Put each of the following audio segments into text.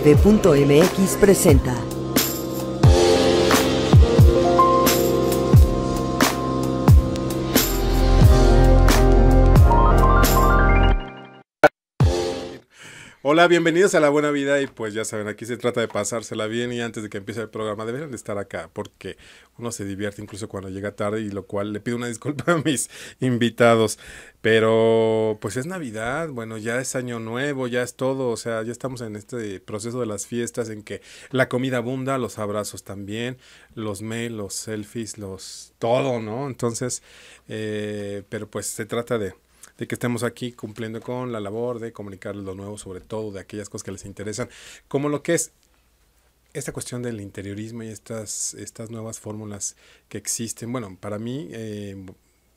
tv.mx presenta Hola, bienvenidos a La Buena Vida y pues ya saben, aquí se trata de pasársela bien y antes de que empiece el programa deberían estar acá porque uno se divierte incluso cuando llega tarde y lo cual le pido una disculpa a mis invitados. Pero pues es Navidad, bueno, ya es año nuevo, ya es todo, o sea, ya estamos en este proceso de las fiestas en que la comida abunda, los abrazos también, los mails, los selfies, los todo, ¿no? Entonces, eh, pero pues se trata de de que estemos aquí cumpliendo con la labor de comunicarles lo nuevo, sobre todo de aquellas cosas que les interesan, como lo que es esta cuestión del interiorismo y estas, estas nuevas fórmulas que existen. Bueno, para mí, eh,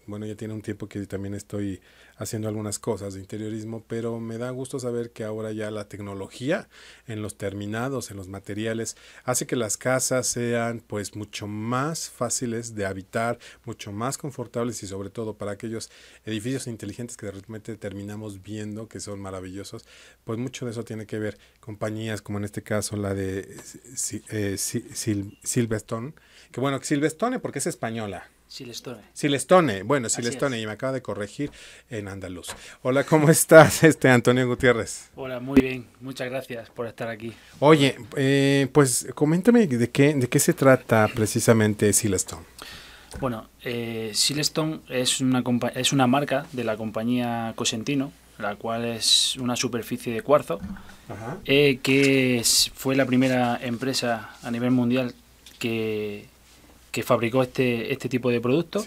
bueno, ya tiene un tiempo que también estoy haciendo algunas cosas de interiorismo, pero me da gusto saber que ahora ya la tecnología en los terminados, en los materiales, hace que las casas sean pues mucho más fáciles de habitar, mucho más confortables y sobre todo para aquellos edificios inteligentes que de repente terminamos viendo que son maravillosos, pues mucho de eso tiene que ver compañías como en este caso la de eh, eh, Silvestone, que bueno, Silvestone porque es española Silestone. Silestone, bueno, Silestone, y me acaba de corregir en andaluz. Hola, ¿cómo estás, este Antonio Gutiérrez? Hola, muy bien, muchas gracias por estar aquí. Oye, eh, pues coméntame de qué, de qué se trata precisamente Silestone. Bueno, eh, Silestone es una, es una marca de la compañía Cosentino, la cual es una superficie de cuarzo, eh, que fue la primera empresa a nivel mundial que que fabricó este, este tipo de producto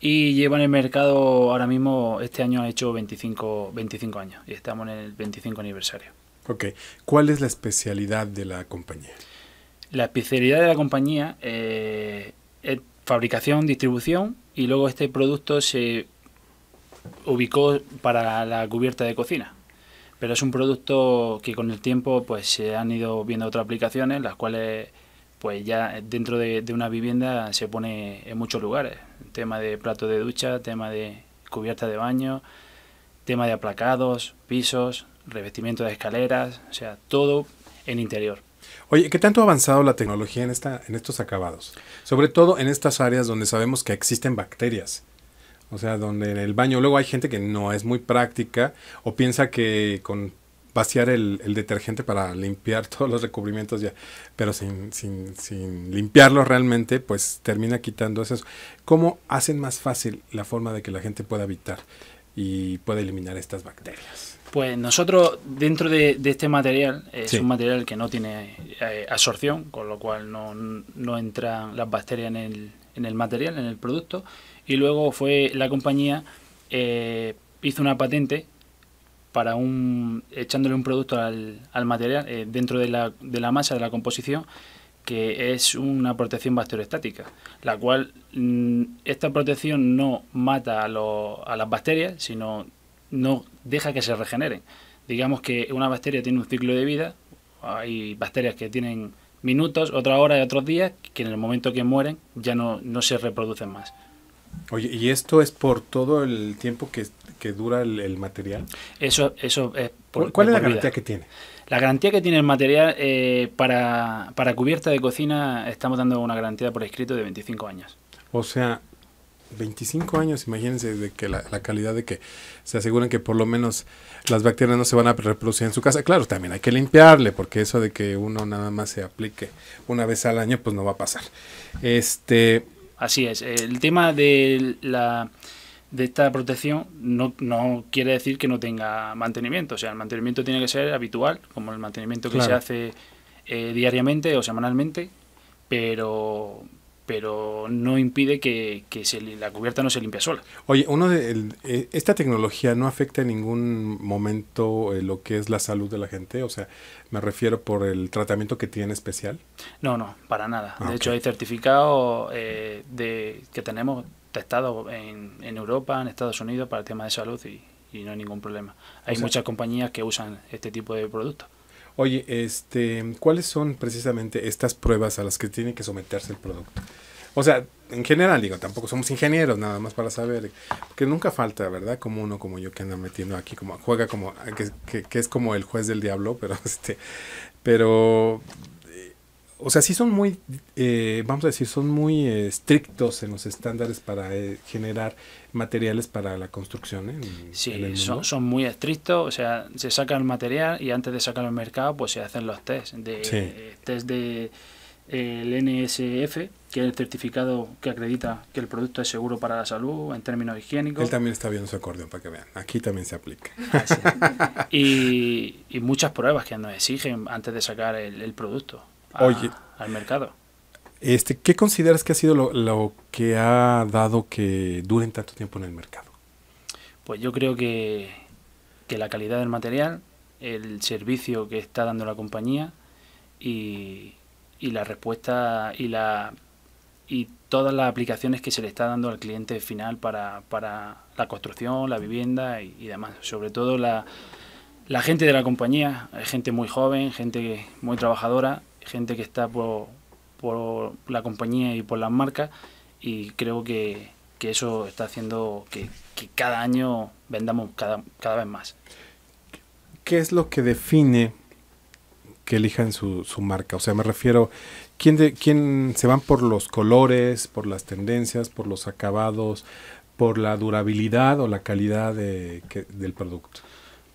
y lleva en el mercado ahora mismo, este año ha hecho 25, 25 años y estamos en el 25 aniversario. Ok, ¿cuál es la especialidad de la compañía? La especialidad de la compañía eh, es fabricación, distribución y luego este producto se ubicó para la cubierta de cocina pero es un producto que con el tiempo pues se han ido viendo otras aplicaciones las cuales pues ya dentro de, una vivienda se pone en muchos lugares. Tema de plato de ducha, tema de cubierta de baño, tema de aplacados, pisos, revestimiento de escaleras, o sea, todo en interior. Oye, ¿qué tanto ha avanzado la tecnología en, esta, en estos acabados? Sobre todo en estas áreas donde sabemos que existen bacterias. O sea, donde en el baño luego hay gente que no es muy práctica o piensa que con vaciar el, detergente para limpiar todos los recubrimientos ya, pero sin, sin, sin limpiarlos realmente, pues termina quitando eso. ¿Cómo hacen más fácil la forma de que la gente pueda evitar y pueda eliminar estas bacterias? Pues nosotros dentro de, este material es un material que no tiene eh, absorción, con lo cual no, no entran las bacterias en el, en el material, en el producto. Y luego fue la compañía eh, hizo una patente para un, echándole un producto al, al material eh, dentro de la, de la masa, de la composición, que es una protección bacteriostática, la cual mm, esta protección no mata a, a las bacterias, sino no deja que se regeneren. Digamos que una bacteria tiene un ciclo de vida, hay bacterias que tienen minutos, otra hora y otros días, que en el momento que mueren ya no se reproducen más. Oye, ¿y esto es por todo el tiempo que, dura el, material? Eso, eso es por, ¿Cuál es la garantía que tiene? La garantía que tiene el material eh, para, cubierta de cocina estamos dando una garantía por escrito de 25 años. O sea, 25 años, imagínense de que la, la, calidad de que se aseguran que por lo menos las bacterias no se van a reproducir en su casa. Claro, también hay que limpiarle, porque eso de que uno nada más se aplique una vez al año, pues no va a pasar. Este, Así es. El tema de la de esta protección no, no quiere decir que no tenga mantenimiento. O sea, el mantenimiento tiene que ser habitual, como el mantenimiento que se hace eh, diariamente o semanalmente, pero pero no impide que, se, la cubierta no se limpie sola. Oye, uno de eh, esta tecnología no afecta en ningún momento eh, lo que es la salud de la gente, o sea, me refiero por el tratamiento que tiene especial. No, no, para nada. Ah, de hecho, hay certificados eh, de que tenemos testado en, Europa, en Estados Unidos para el tema de salud y, no hay ningún problema. Hay muchas compañías que usan este tipo de productos. Oye, este, ¿cuáles son precisamente estas pruebas a las que tiene que someterse el producto? O sea, en general, digo, tampoco somos ingenieros, nada más para saber. Que nunca falta, ¿verdad? Como uno como yo que anda metiendo aquí, como juega como, que, que, es como el juez del diablo, pero este, pero o sea, sí son muy, eh, vamos a decir, son muy estrictos en los estándares para eh, generar materiales para la construcción. ¿eh? sí, son, muy estrictos, o sea, se saca el material y antes de sacarlo al mercado, pues se hacen los test, de, test de el NSF, que es el certificado que acredita que el producto es seguro para la salud en términos higiénicos. Él también está viendo su acordeón para que vean. Aquí también se aplica. Ah, y, muchas pruebas que nos exigen antes de sacar el, el producto. Oye, al mercado. Este, ¿Qué consideras que ha sido lo, que ha dado que duren tanto tiempo en el mercado? Pues yo creo que, la calidad del material, el servicio que está dando la compañía y, la respuesta y la y todas las aplicaciones que se le está dando al cliente final para, la construcción, la vivienda y, demás. Sobre todo la, la, gente de la compañía, gente muy joven, gente muy trabajadora gente que está por, por la compañía y por la marca y creo que, que eso está haciendo que, cada año vendamos cada, cada vez más. ¿Qué es lo que define que elijan su, su marca? O sea, me refiero, ¿quién, de, ¿quién se van por los colores, por las tendencias, por los acabados, por la durabilidad o la calidad de, del producto?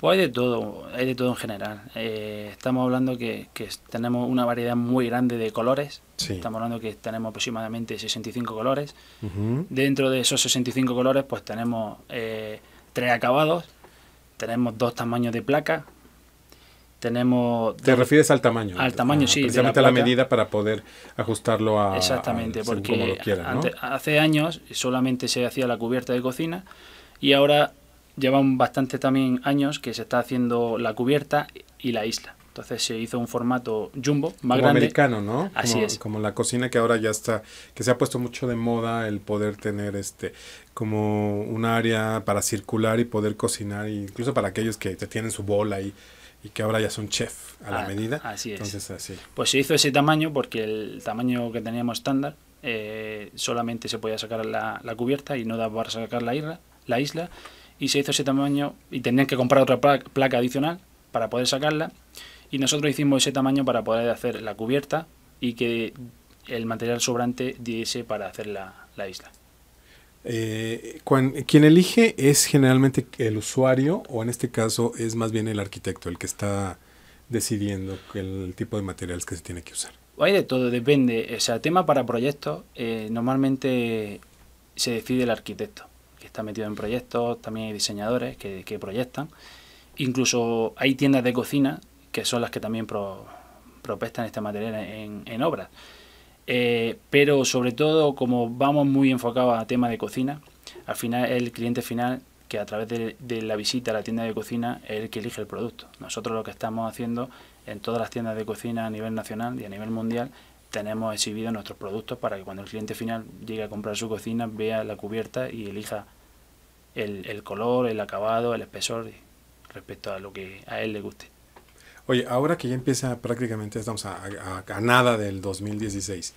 Pues hay de todo, hay de todo en general. Eh, estamos hablando que, tenemos una variedad muy grande de colores. Estamos hablando que tenemos aproximadamente 65 colores. Dentro de esos 65 colores, pues tenemos eh, tres acabados, tenemos dos tamaños de placa, tenemos... Te refieres al tamaño. Al tamaño, sí. Precisamente la a la medida para poder ajustarlo a... Exactamente, porque lo hace años solamente se hacía la cubierta de cocina y ahora llevan bastante también años que se está haciendo la cubierta y la isla. Entonces se hizo un formato jumbo, más como grande. como, es. Como la cocina que ahora ya está, que se ha puesto mucho de moda el poder tener este como un área para circular y poder cocinar, incluso para aquellos que te tienen su bola ahí y que ahora ya son chef a la ah, medida. Así es. Entonces, así. Pues se hizo ese tamaño porque el tamaño que teníamos estándar eh, solamente se podía sacar la, cubierta y no daba para sacar la isla. La isla y se hizo ese tamaño y tenían que comprar otra placa adicional para poder sacarla y nosotros hicimos ese tamaño para poder hacer la cubierta y que el material sobrante diese para hacer la, isla. Eh, ¿Quién elige es generalmente el usuario o en este caso es más bien el arquitecto el que está decidiendo el, tipo de materiales que se tiene que usar. Hay de todo, depende. O sea, tema para proyectos, eh, normalmente se decide el arquitecto está metido en proyectos, también hay diseñadores que, proyectan. Incluso hay tiendas de cocina que son las que también pro, propestan este material en, obras. Eh, pero sobre todo, como vamos muy enfocados a tema de cocina, al final el cliente final que a través de, de, la visita a la tienda de cocina es el que elige el producto. Nosotros lo que estamos haciendo en todas las tiendas de cocina a nivel nacional y a nivel mundial tenemos exhibido nuestros productos para que cuando el cliente final llegue a comprar su cocina vea la cubierta y elija el, color, el acabado, el espesor respecto a lo que a él le guste. Oye, ahora que ya empieza prácticamente, estamos a, nada del 2016,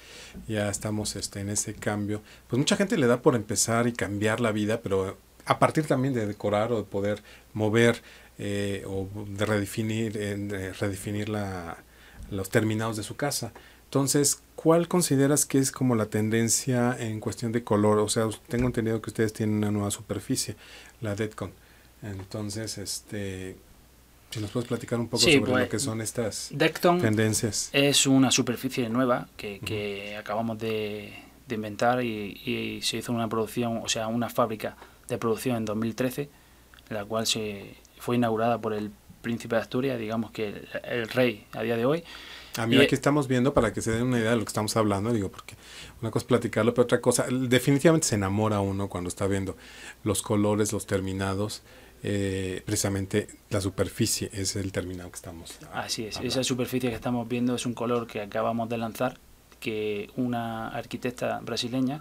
ya estamos este, en ese cambio, pues mucha gente le da por empezar y cambiar la vida, pero a partir también de decorar o de poder mover eh, o de redefinir, eh, redefinir la, los terminados de su casa. Entonces, ¿cuál consideras que es como la tendencia en cuestión de color? O sea, tengo entendido que ustedes tienen una nueva superficie, la Deadcon. Entonces, este, si nos puedes platicar un poco sobre lo pues, que son estas tendencias. Es una superficie nueva que, acabamos de, inventar y, se hizo una producción, o sea, una fábrica de producción en 2013, la cual se fue inaugurada por el príncipe de Asturias, digamos que el rey a día de hoy Ah, A mí aquí estamos viendo para que se den una idea de lo que estamos hablando, digo, porque una cosa es platicarlo, pero otra cosa, definitivamente se enamora uno cuando está viendo los colores, los terminados, eh, precisamente la superficie es el terminado que estamos. Así es, esa superficie que estamos viendo es un color que acabamos de lanzar, que una arquitecta brasileña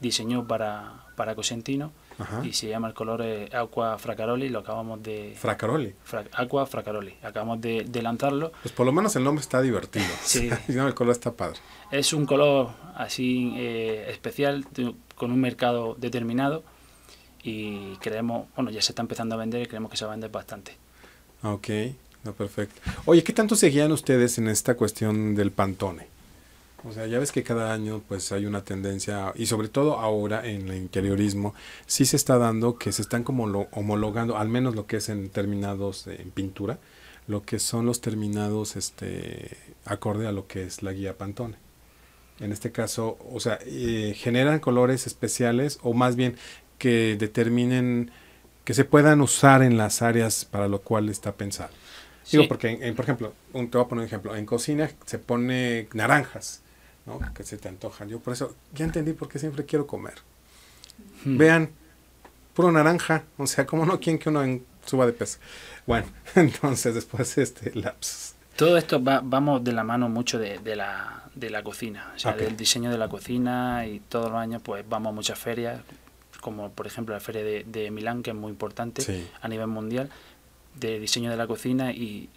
diseñó para, para Cosentino y se llama el color eh, Aqua Fracaroli, lo acabamos de... Fracaroli. Aqua Fracaroli, acabamos de, lanzarlo. Pues por lo menos el nombre está divertido. sí. el color está padre. Es un color así eh, especial, con un mercado determinado y creemos, bueno, ya se está empezando a vender y creemos que se va a vender bastante. Ok, no, perfecto. Oye, ¿qué tanto seguían ustedes en esta cuestión del Pantone? O sea, ya ves que cada año pues hay una tendencia, y sobre todo ahora en el interiorismo, sí se está dando que se están como homologando, al menos lo que es en terminados en pintura, lo que son los terminados este acorde a lo que es la guía Pantone. En este caso, o sea, eh, generan colores especiales o más bien que determinen que se puedan usar en las áreas para lo cual está pensado. Digo, porque, por ejemplo, un, te voy a poner un ejemplo, en cocina se pone naranjas que se te antojan. Yo por eso ya entendí por qué siempre quiero comer. Hmm. Vean, puro naranja, o sea, como no quieren que uno suba de peso. Bueno, entonces después este lapsus. Todo esto vamos de la mano mucho de, de, la, de la cocina, o sea, del diseño de la cocina y todos los años pues vamos a muchas ferias, como por ejemplo la feria de, de Milán, que es muy importante a nivel mundial, de diseño de la cocina y,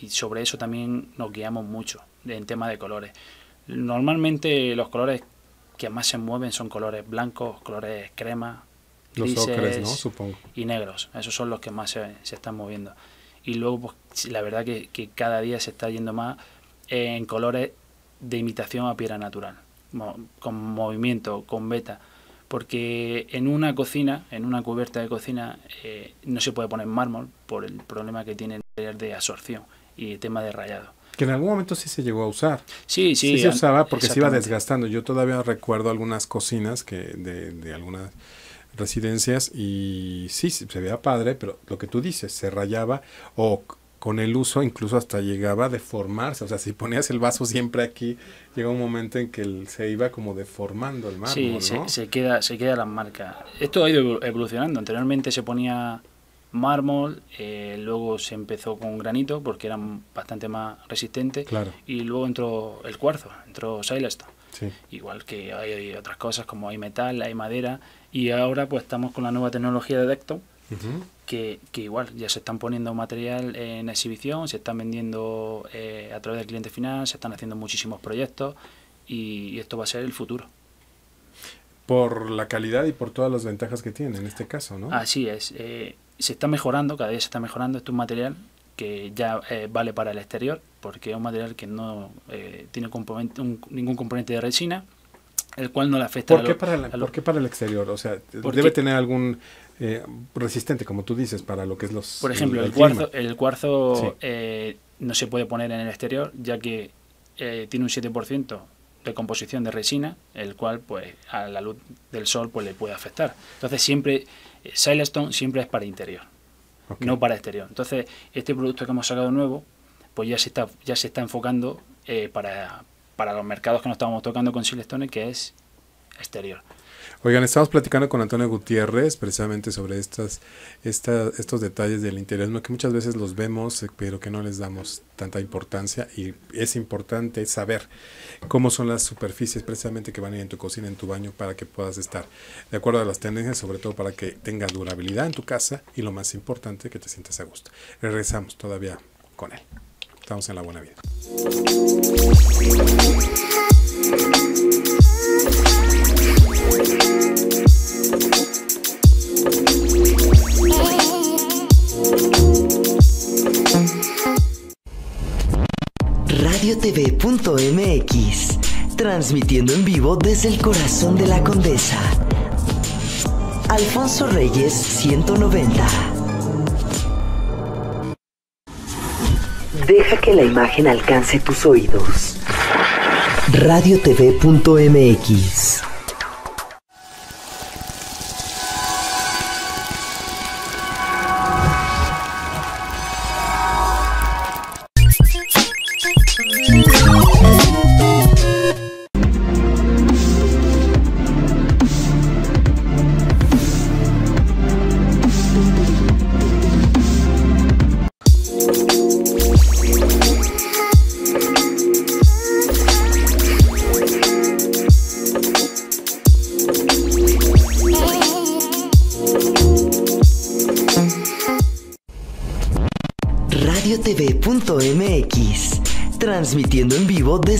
y sobre eso también nos guiamos mucho en tema de colores. Normalmente los colores que más se mueven son colores blancos, colores crema, grises y negros. Esos son los que más se, están moviendo. Y luego, pues, la verdad que, cada día se está yendo más en colores de imitación a piedra natural, con movimiento, con beta. Porque en una cocina, en una cubierta de cocina, eh, no se puede poner mármol por el problema que tiene de absorción y el tema de rayado. Que en algún momento sí se llegó a usar. Sí, sí. se usaba porque se iba desgastando. Yo todavía recuerdo algunas cocinas que de, de algunas residencias y sí, se veía padre, pero lo que tú dices, se rayaba o con el uso incluso hasta llegaba a deformarse. O sea, si ponías el vaso siempre aquí, llega un momento en que se iba como deformando el mármol. Sí, se, se, queda, se queda la marca. Esto ha ido evolucionando. Anteriormente se ponía mármol, eh, luego se empezó con granito porque era bastante más resistente y luego entró el cuarzo, entró Silestone. Igual que hay, otras cosas como hay metal, hay madera y ahora pues estamos con la nueva tecnología de Decton que, igual ya se están poniendo material en exhibición, se están vendiendo eh, a través del cliente final, se están haciendo muchísimos proyectos y, esto va a ser el futuro por la calidad y por todas las ventajas que tiene en este caso, ¿no? Así es. Eh, se está mejorando, cada día se está mejorando. Este es un material que ya eh, vale para el exterior, porque es un material que no eh, tiene componente, ningún componente de resina, el cual no le afecta ¿Por qué, para, el, exterior? O sea, debe tener algún eh, resistente, como tú dices, para lo que es los... Por ejemplo, el, cuarzo, el cuarzo no se puede poner en el exterior, ya que tiene un 7% de composición de resina, el cual pues a la luz del sol pues le puede afectar. Entonces siempre Silestone siempre es para interior, no para exterior. Entonces, este producto que hemos sacado nuevo, pues ya se está, ya se está enfocando eh, para, para los mercados que nos estábamos tocando con Silestone, que es exterior. Oigan, estamos platicando con Antonio Gutiérrez precisamente sobre estas, estos detalles del interiorismo que muchas veces los vemos, eh, pero que no les damos tanta importancia y es importante saber cómo son las superficies precisamente que van a ir en tu cocina, en tu baño, para que puedas estar de acuerdo a las tendencias, sobre todo para que tengas durabilidad en tu casa y lo más importante, que te sientas a gusto. Regresamos todavía con él. Estamos en la buena vida. Radio RadioTV.mx, transmitiendo en vivo desde el corazón de la condesa. Alfonso Reyes 190. Deja que la imagen alcance tus oídos. Radio RadioTV.mx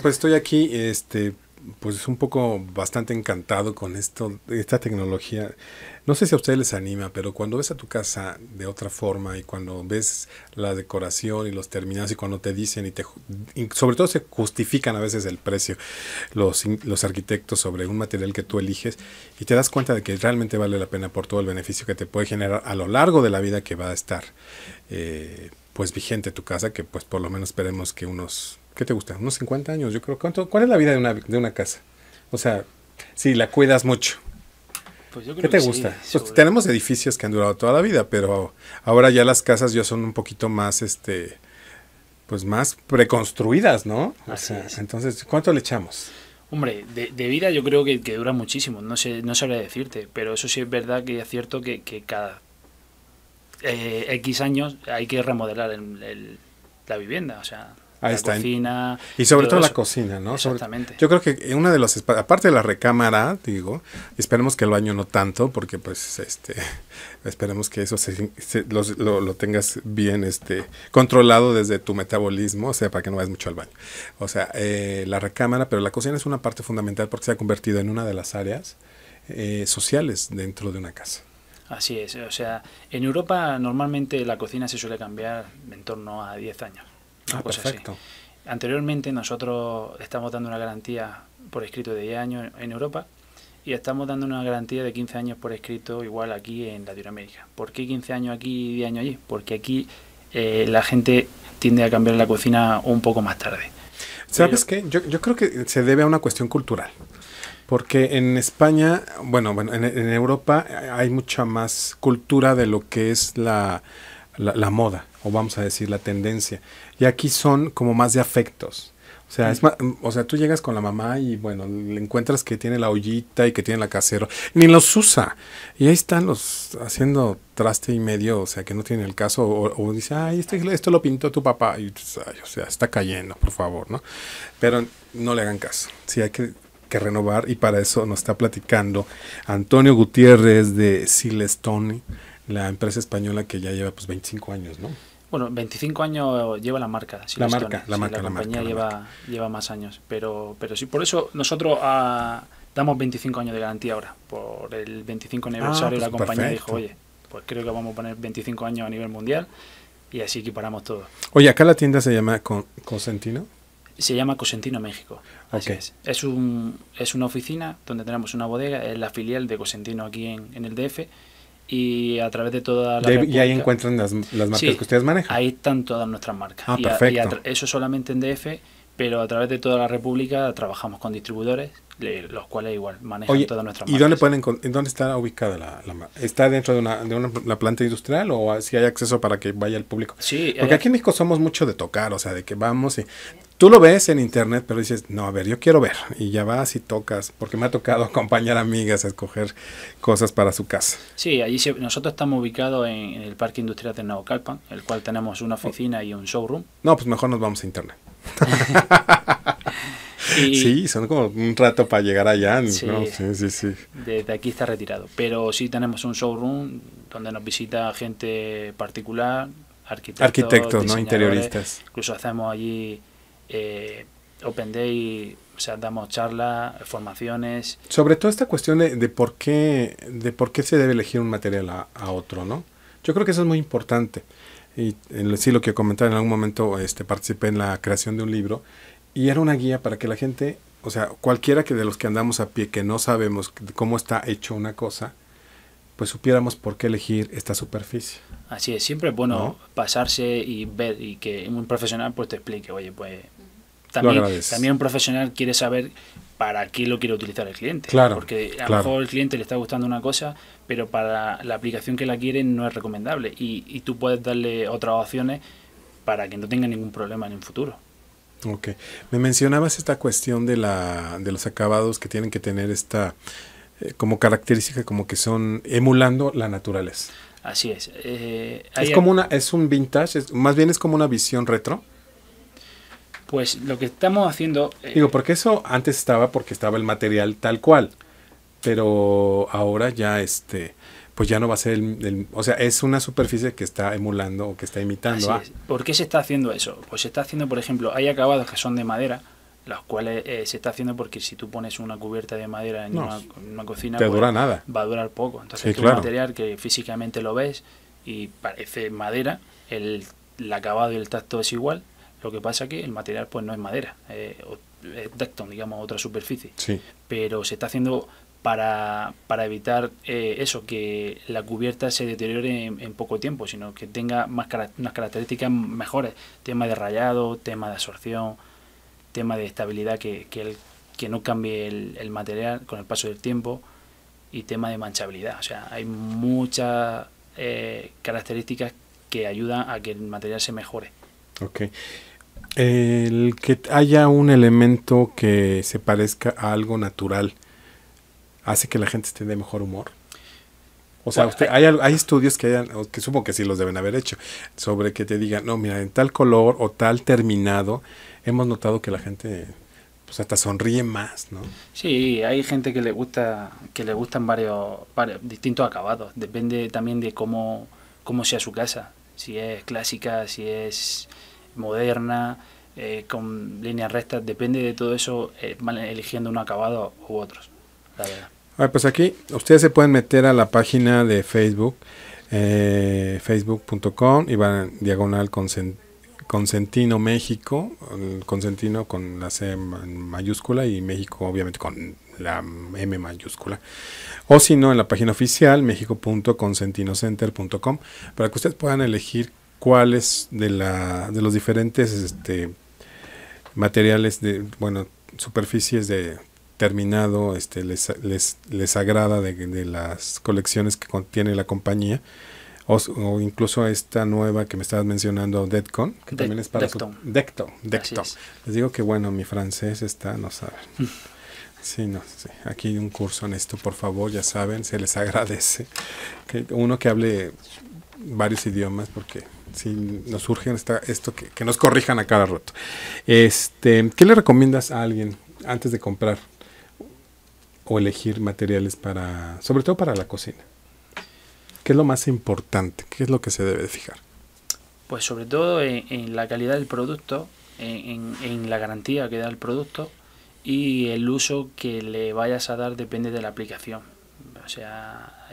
pues estoy aquí, este, pues un poco bastante encantado con esto, esta tecnología. No sé si a ustedes les anima, pero cuando ves a tu casa de otra forma y cuando ves la decoración y los terminados y cuando te dicen y te sobre todo se justifican a veces el precio los, los arquitectos sobre un material que tú eliges y te das cuenta de que realmente vale la pena por todo el beneficio que te puede generar a lo largo de la vida que va a estar eh, pues vigente tu casa, que pues por lo menos esperemos que unos ¿qué te gusta? Unos 50 años, yo creo. ¿Cuánto, ¿Cuál es la vida de una, de una casa? O sea, si la cuidas mucho. Pues ¿Qué te gusta? Pues tenemos edificios que han durado toda la vida, pero ahora ya las casas ya son un poquito más, este, pues más preconstruidas, ¿no? Entonces, ¿cuánto le echamos? Hombre, de, vida yo creo que, dura muchísimo, no sé, no sabría decirte, pero eso sí es verdad que es cierto que, cada eh, X años hay que remodelar la vivienda, o sea, Ahí Y sobre todo, la cocina, ¿no? Exactamente. yo creo que una de las, aparte de la recámara, digo, esperemos que el baño no tanto, porque pues, este, esperemos que eso se, lo, tengas bien, este, controlado desde tu metabolismo, o sea, para que no vayas mucho al baño. O sea, eh, la recámara, pero la cocina es una parte fundamental porque se ha convertido en una de las áreas eh, sociales dentro de una casa. Así es, o sea, en Europa normalmente la cocina se suele cambiar en torno a 10 años. Ah, perfecto. Anteriormente nosotros estamos dando una garantía por escrito de 10 años en Europa y estamos dando una garantía de 15 años por escrito igual aquí en Latinoamérica. ¿Por qué 15 años aquí y 10 años allí? Porque aquí eh, la gente tiende a cambiar la cocina un poco más tarde. ¿Sabes qué? Yo, creo que se debe a una cuestión cultural. Porque en España, bueno, bueno en, Europa hay mucha más cultura de lo que es la moda, o vamos a decir la tendencia. Y aquí son como más de afectos. O sea, es mm, o sea, tú llegas con la mamá y bueno, le encuentras que tiene la ollita y que tiene la casero. Ni los usa. Y ahí están los haciendo traste y medio, o sea, que no tiene el caso. O, dice, ay, este, esto, lo pintó tu papá. Y, o sea, está cayendo, por favor, ¿no? Pero no le hagan caso. Sí, hay que, renovar. Y para eso nos está platicando Antonio Gutiérrez de Silestone, la empresa española que ya lleva pues 25 años, ¿no? Bueno, 25 años lleva la marca. Si la, marca, la, marca, compañía lleva, más años. Pero, pero sí, por eso nosotros ah, damos 25 años de garantía ahora. Por el 25 ah, aniversario la pues compañía dijo, oye, pues creo que vamos a poner 25 años a nivel mundial y así equiparamos todo. Oye, acá la tienda se llama Cosentino. Se llama Cosentino México. Así es. Es, un, es una oficina donde tenemos una bodega, es la filial de Cosentino aquí en, en el DF y a través de toda la. y ahí encuentran las, las marcas que ustedes manejan. Ahí están todas nuestras marcas. Ah, perfecto. y eso solamente en DF pero a través de toda la República trabajamos con distribuidores, los cuales igual manejan toda nuestra nuestras ¿Y dónde, pueden, dónde está ubicada la, la ¿Está dentro de, una, de una, la planta industrial o si hay acceso para que vaya el público? Sí. Porque aquí en México somos mucho de tocar, o sea, de que vamos y... Tú lo ves en internet, pero dices, no, a ver, yo quiero ver. Y ya vas y tocas, porque me ha tocado acompañar amigas a escoger cosas para su casa. Sí, allí nosotros estamos ubicados en, en, el Parque Industrial de Naucalpan, el cual tenemos una oh. oficina y un showroom. No, pues mejor nos vamos a internet. sí, son como un rato para llegar allá. Desde aquí está retirado. Pero sí tenemos un showroom donde nos visita gente particular, arquitectos, ¿no? interioristas. Incluso hacemos allí eh, Open Day o sea, damos charlas, formaciones. Sobre todo esta cuestión de, por qué, de por qué se debe elegir un material a, a, otro, ¿no? Yo creo que eso es muy importante y sí lo que comentaba en algún momento, este, participé en la creación de un libro y era una guía para que la gente, o sea, cualquiera que de los que andamos a pie que no sabemos cómo está hecho una cosa, pues supiéramos por qué elegir esta superficie. Así es, siempre es bueno pasarse y ver y que un profesional pues te explique, oye, pues también, también un profesional quiere saber para qué lo quiere utilizar el cliente. Claro. Porque a lo mejor el cliente le está gustando una cosa, pero para la aplicación que la quiere no es recomendable. Y, tú puedes darle otras opciones para que no tenga ningún problema en el futuro. Ok. Me mencionabas esta cuestión de, la, de los acabados que tienen que tener esta eh, como característica, como que son emulando la naturaleza. Así es. Eh, es como una, es un vintage, más bien es como una visión retro pues lo que estamos haciendo... Eh, Digo, porque eso antes estaba porque estaba el material tal cual, pero ahora ya este pues ya no va a ser el, o sea, es una superficie que está emulando o que está imitando. ¿ah? ¿Por qué se está haciendo eso? Pues se está haciendo, por ejemplo, hay acabados que son de madera, los cuales eh, se está haciendo porque si tú pones una cubierta de madera en, una, cocina, te pues, dura nada. va a durar poco. Entonces sí, material que físicamente lo ves y parece madera, el acabado y el tacto es igual, lo que pasa es que el material pues no es madera, eh, es digamos, otra superficie. Pero se está haciendo para, evitar eh, eso, que la cubierta se deteriore en, poco tiempo, sino que tenga más unas características mejores. Tema de rayado, tema de absorción, tema de estabilidad, que, que, no cambie el, material con el paso del tiempo y tema de manchabilidad. O sea, hay muchas eh, características que ayudan a que el material se mejore. okay el que haya un elemento que se parezca a algo natural hace que la gente esté de mejor humor. O sea, usted, ah, hay, estudios que hayan, que supongo que sí los deben haber hecho, sobre que te digan, no, mira, en tal color o tal terminado, hemos notado que la gente pues hasta sonríe más, ¿no? Sí, hay gente que le gusta, que le gustan varios, varios distintos acabados, depende también de cómo, cómo sea su casa, si es clásica, si es moderna, eh, con líneas rectas, depende de todo eso, eh, eligiendo un acabado u otros. La verdad. pues aquí ustedes se pueden meter a la página de Facebook, eh, facebook.com y van diagonal con Consentino México, Consentino con la C mayúscula y México obviamente con la M mayúscula. O si no, en la página oficial, mexico.consentinocenter.com, para que ustedes puedan elegir cuáles de, la, de los diferentes este, materiales, de, bueno, superficies de terminado este, les, les, agrada de, las colecciones que contiene la compañía. O, incluso esta nueva que me estabas mencionando, Deadcon, que también es para... Decton. Decto, Les digo que bueno, mi francés está, no saben. Sí, no, sí. aquí hay un curso en esto, por favor, ya saben, se les agradece. Que uno que hable varios idiomas porque si nos surge esta, esto que, nos corrijan a cada rato. Este, ¿Qué le recomiendas a alguien antes de comprar o elegir materiales para, sobre todo para la cocina? ¿Qué es lo más importante? ¿Qué es lo que se debe de fijar? Pues sobre todo en, la calidad del producto, en la garantía que da el producto y el uso que le vayas a dar depende de la aplicación. O sea,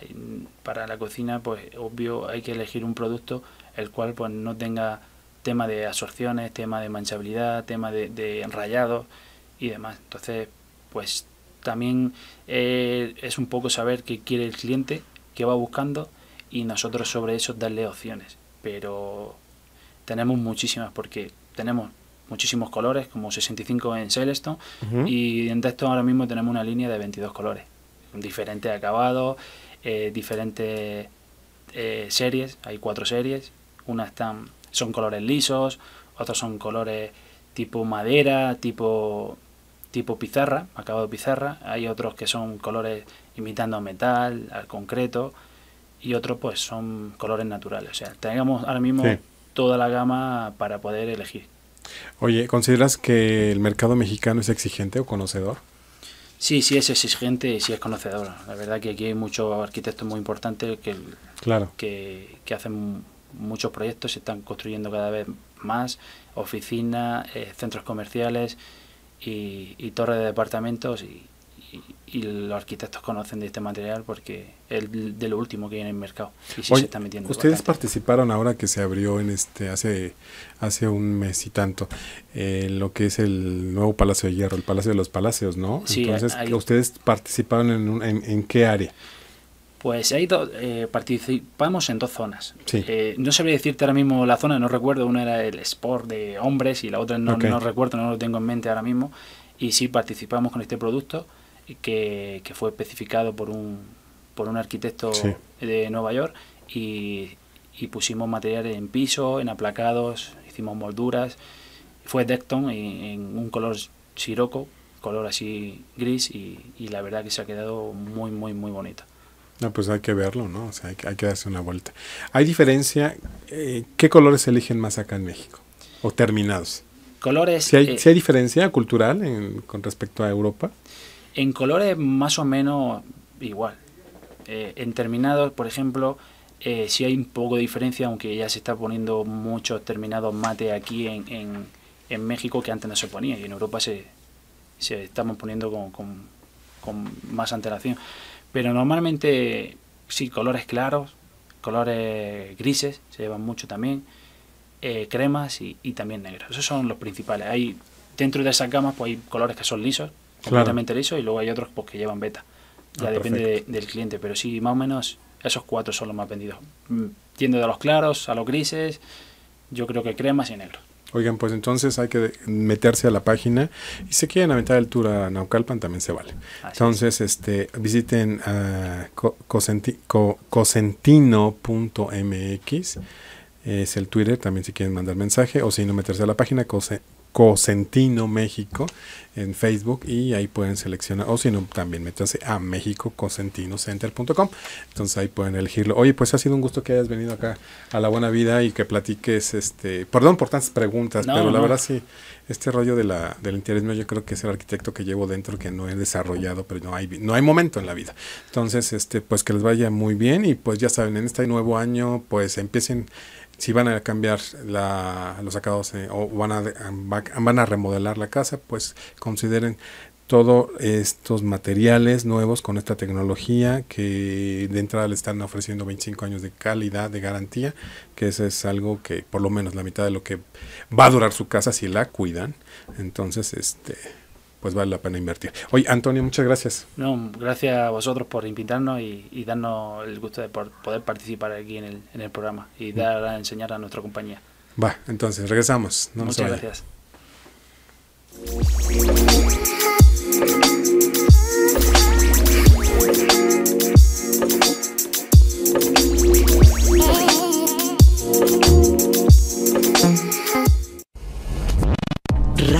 para la cocina, pues obvio, hay que elegir un producto el cual pues no tenga tema de absorciones, tema de manchabilidad, tema de, de y demás. Entonces, pues también eh, es un poco saber qué quiere el cliente, qué va buscando y nosotros sobre eso darle opciones. Pero tenemos muchísimas porque tenemos muchísimos colores, como 65 en Celestone, y en Texto ahora mismo tenemos una línea de 22 colores, diferentes acabados, eh, diferentes eh, series, hay cuatro series, unas están, son colores lisos, otras son colores tipo madera, tipo, tipo pizarra, acabado pizarra. Hay otros que son colores imitando a metal, al concreto. Y otros pues son colores naturales. O sea, tenemos ahora mismo toda la gama para poder elegir. Oye, ¿consideras que el mercado mexicano es exigente o conocedor? Sí, sí es exigente y sí es conocedor. La verdad que aquí hay muchos arquitectos muy importantes que, que, que hacen muchos proyectos, se están construyendo cada vez más, oficinas, eh, centros comerciales y, y, torres de departamentos y, los arquitectos conocen de este material porque es de lo último que viene en el mercado y se está metiendo. Ustedes participaron ahora que se abrió en este hace hace un mes y tanto en eh, lo que es el nuevo Palacio de Hierro, el Palacio de los Palacios, ¿no? Entonces, ¿ustedes participaron en, en qué área? Pues ahí eh, participamos en dos zonas. Eh, no sabría decirte ahora mismo la zona, no recuerdo. Una era el sport de hombres y la otra no, no recuerdo, no lo tengo en mente ahora mismo. Y sí participamos con este producto que, fue especificado por un, por un arquitecto de Nueva York y, pusimos materiales en piso, en aplacados, hicimos molduras. Fue Decton en, un color siroco, color así gris y, y la verdad que se ha quedado muy, muy, muy bonito. No, pues hay que verlo, ¿no? O sea, hay que, hay que darse una vuelta. ¿Hay diferencia? Eh, ¿Qué colores se eligen más acá en México? ¿O terminados? Colores. ¿Si hay, eh, hay diferencia cultural con respecto a Europa? En colores más o menos igual. Eh, en terminados, por ejemplo, si sí hay un poco de diferencia, aunque ya se está poniendo muchos terminados mate aquí en, en, en México que antes no se ponía y en Europa se, se estamos poniendo con, con, con más antelación. Pero normalmente, sí, colores claros, colores grises, se llevan mucho también, eh, cremas y, también negros. Esos son los principales. Hay, dentro de esas gamas pues hay colores que son lisos, completamente lisos, y luego hay otros pues, que llevan beta. Ya ah, depende del cliente, pero sí, más o menos esos cuatro son los más vendidos. Mm, tiendo de los claros a los grises, yo creo que cremas y negros oigan, pues entonces hay que meterse a la página y si quieren aventar el tour a Naucalpan también se vale. entonces, este, visiten a cosentino.mx es el Twitter también si quieren mandar mensaje o si no meterse a la página cose Cosentino México en Facebook y ahí pueden seleccionar, o si no, también métanse a mexicocosentinocenter.com. Entonces ahí pueden elegirlo. Oye, pues ha sido un gusto que hayas venido acá a La Buena Vida y que platiques, este, perdón por tantas preguntas, pero la verdad sí, este rollo de la, del interés mío yo creo que es el arquitecto que llevo dentro que no he desarrollado, pero no hay, no hay momento en la vida. Entonces, este, pues que les vaya muy bien y pues ya saben, en este nuevo año, pues empiecen si van a cambiar los acabados eh, o van a, van a remodelar la casa, pues consideren todos estos materiales nuevos con esta tecnología que de entrada le están ofreciendo 25 años de calidad, de garantía, que eso es algo que por lo menos la mitad de lo que va a durar su casa si la cuidan. Entonces, este, pues vale la pena invertir. Oye, Antonio, muchas gracias. No, gracias a vosotros por invitarnos y, darnos el gusto de poder participar aquí en el, en el programa y mm. dar a enseñar a nuestra compañía. Va, entonces regresamos. muchas gracias.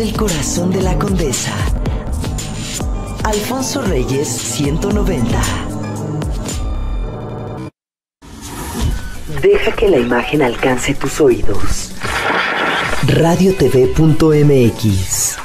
el corazón de la condesa. Alfonso Reyes, 190. Deja que la imagen alcance tus oídos. Radiotv.mx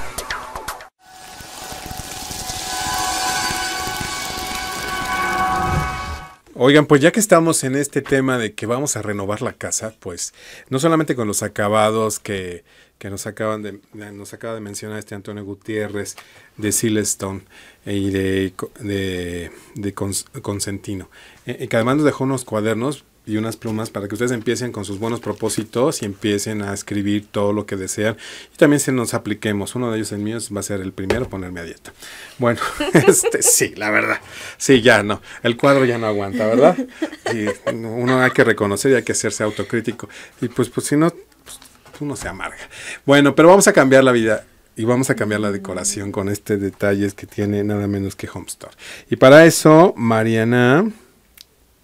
Oigan, pues ya que estamos en este tema de que vamos a renovar la casa, pues no solamente con los acabados que que nos, acaban de, nos acaba de mencionar este Antonio Gutiérrez de Silestone eh, y de, de, Consentino, eh, eh, que además nos dejó unos cuadernos y unas plumas para que ustedes empiecen con sus buenos propósitos y empiecen a escribir todo lo que desean y también se nos apliquemos. Uno de ellos, el mío, va a ser el primero, ponerme a dieta. Bueno, este sí, la verdad. Sí, ya no. El cuadro ya no aguanta, ¿verdad? Y uno hay que reconocer y hay que hacerse autocrítico. Y pues, pues si no uno se amarga. Bueno, pero vamos a cambiar la vida y vamos a cambiar la decoración con este detalle que tiene nada menos que Store. Y para eso, Mariana.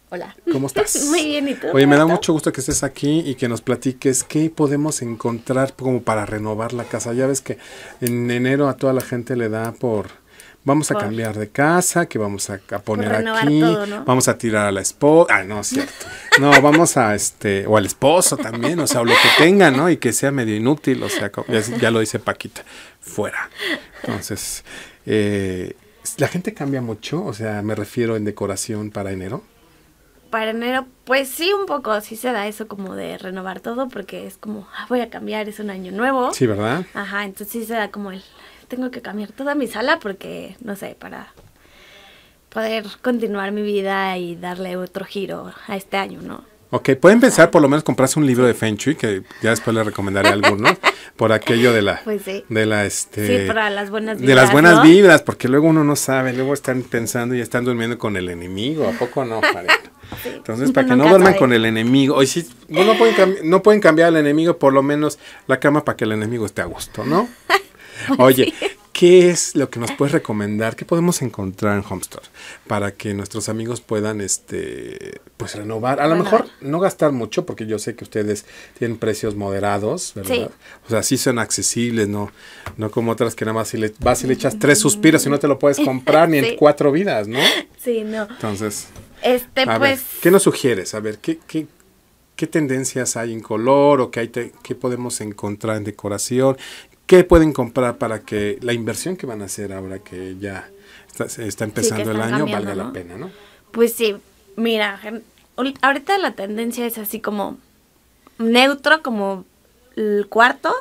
Hola. ¿Cómo estás? Muy bien, ¿y tú? Oye, me da mucho gusto que estés aquí y que nos platiques qué podemos encontrar como para renovar la casa. Ya ves que en enero a toda la gente le da por vamos a cambiar de casa, que vamos a, poner pues aquí, vamos a tirar a la esposa, ah, no, cierto, no, vamos a este, o al esposo también, o sea, o lo que tenga, ¿no? Y que sea medio inútil, o sea, ya, lo dice Paquita, fuera. Entonces, eh, ¿la gente cambia mucho? O sea, me refiero en decoración para enero. Para enero, pues sí, un poco, sí se da eso como de renovar todo, porque es como, ah, voy a cambiar, es un año nuevo. Sí, ¿verdad? Ajá, entonces sí se da como el, tengo que cambiar toda mi sala porque, no sé, para poder continuar mi vida y darle otro giro a este año, ¿no? Ok, pueden pensar por lo menos comprarse un libro de Feng Shui, que ya después le recomendaré algunos, por aquello de la... Pues de la, este, las buenas De las buenas vibras, porque luego uno no sabe, luego están pensando y están durmiendo con el enemigo, ¿a poco no, Entonces, para que no duerman con el enemigo, hoy sí, no, no pueden, no pueden cambiar al enemigo, por lo menos la cama para que el enemigo esté a gusto, ¿no? Oye, ¿qué es lo que nos puedes recomendar? ¿Qué podemos encontrar en Homestore para que nuestros amigos puedan este pues renovar? A lo mejor no gastar mucho porque yo sé que ustedes tienen precios moderados, ¿verdad? O sea, sí son accesibles, no no como otras que nada más si le, vas y le echas tres suspiros y no te lo puedes comprar ni en cuatro vidas, ¿no? Sí, no. Entonces, este, pues ¿qué nos sugieres? A ver, ¿qué qué qué tendencias hay en color o qué, hay qué podemos encontrar en decoración ¿Qué pueden comprar para que la inversión que van a hacer ahora que ya está, empezando el año valga la pena, no? Pues sí, mira, ahorita la tendencia es así como neutro, como el cuarto,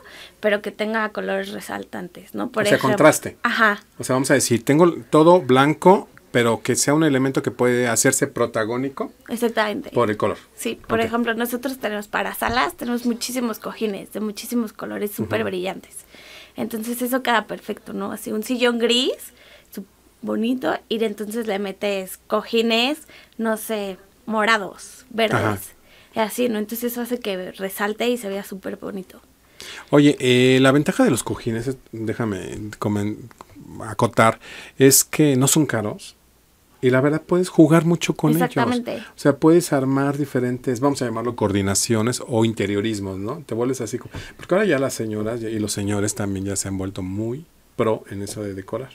pero que tenga colores resaltantes, ¿no? Por o sea, contraste. Ajá. O sea, vamos a decir, tengo todo blanco, pero que sea un elemento que puede hacerse protagónico. Exactamente. Por el color. Sí, por ejemplo, nosotros tenemos para salas, tenemos muchísimos cojines de muchísimos colores súper brillantes. Entonces eso queda perfecto, ¿no? Así un sillón gris, bonito, y entonces le metes cojines, no sé, morados, verdes. Así, ¿no? Entonces eso hace que resalte y se vea súper bonito. Oye, eh, la ventaja de los cojines, déjame acotar, es que no son caros y la verdad puedes jugar mucho con Exactamente. O sea, puedes armar diferentes, vamos a llamarlo coordinaciones o interiorismos, ¿no? Te vuelves así. Porque ahora ya las señoras y los señores también ya se han vuelto muy pro en eso de decorar.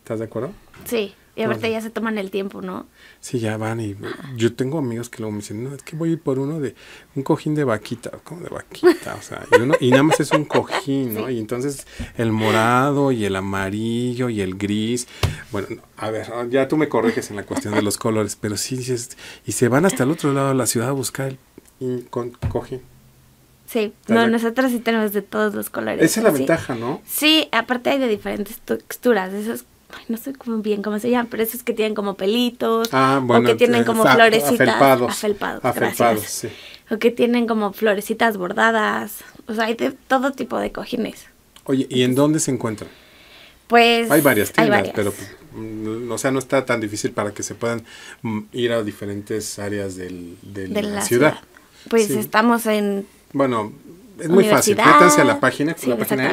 ¿Estás de acuerdo? Sí. Y ahorita ya se toman el tiempo, ¿no? Sí, ya van y yo tengo amigos que luego me dicen, no, es que voy a ir por uno de un cojín de vaquita, como de vaquita, o sea, y, uno, y nada más es un cojín, ¿no? Y entonces el morado y el amarillo y el gris, bueno, a ver, ah, ya tú me correges en la cuestión de los colores, pero sí dices, y se van hasta el otro lado de la ciudad a buscar el cojín. Sí, no, nosotros sí tenemos de todos los colores. Esa es la ventaja, ¿no? Sí, aparte hay de diferentes texturas, esos no sé bien cómo se llaman, pero esos que tienen como pelitos, ah, o que tienen eh, como florecitas, afelpados, afelpados, sí. o que tienen como florecitas bordadas, o sea, hay de todo tipo de cojines. Oye, ¿y en dónde se encuentran? Pues hay varias tiendas, pero mm, o sea, no está tan difícil para que se puedan mm, ir a diferentes áreas del, de la, ciudad. Pues estamos en... Bueno, es muy fácil. a la página. Sí, la página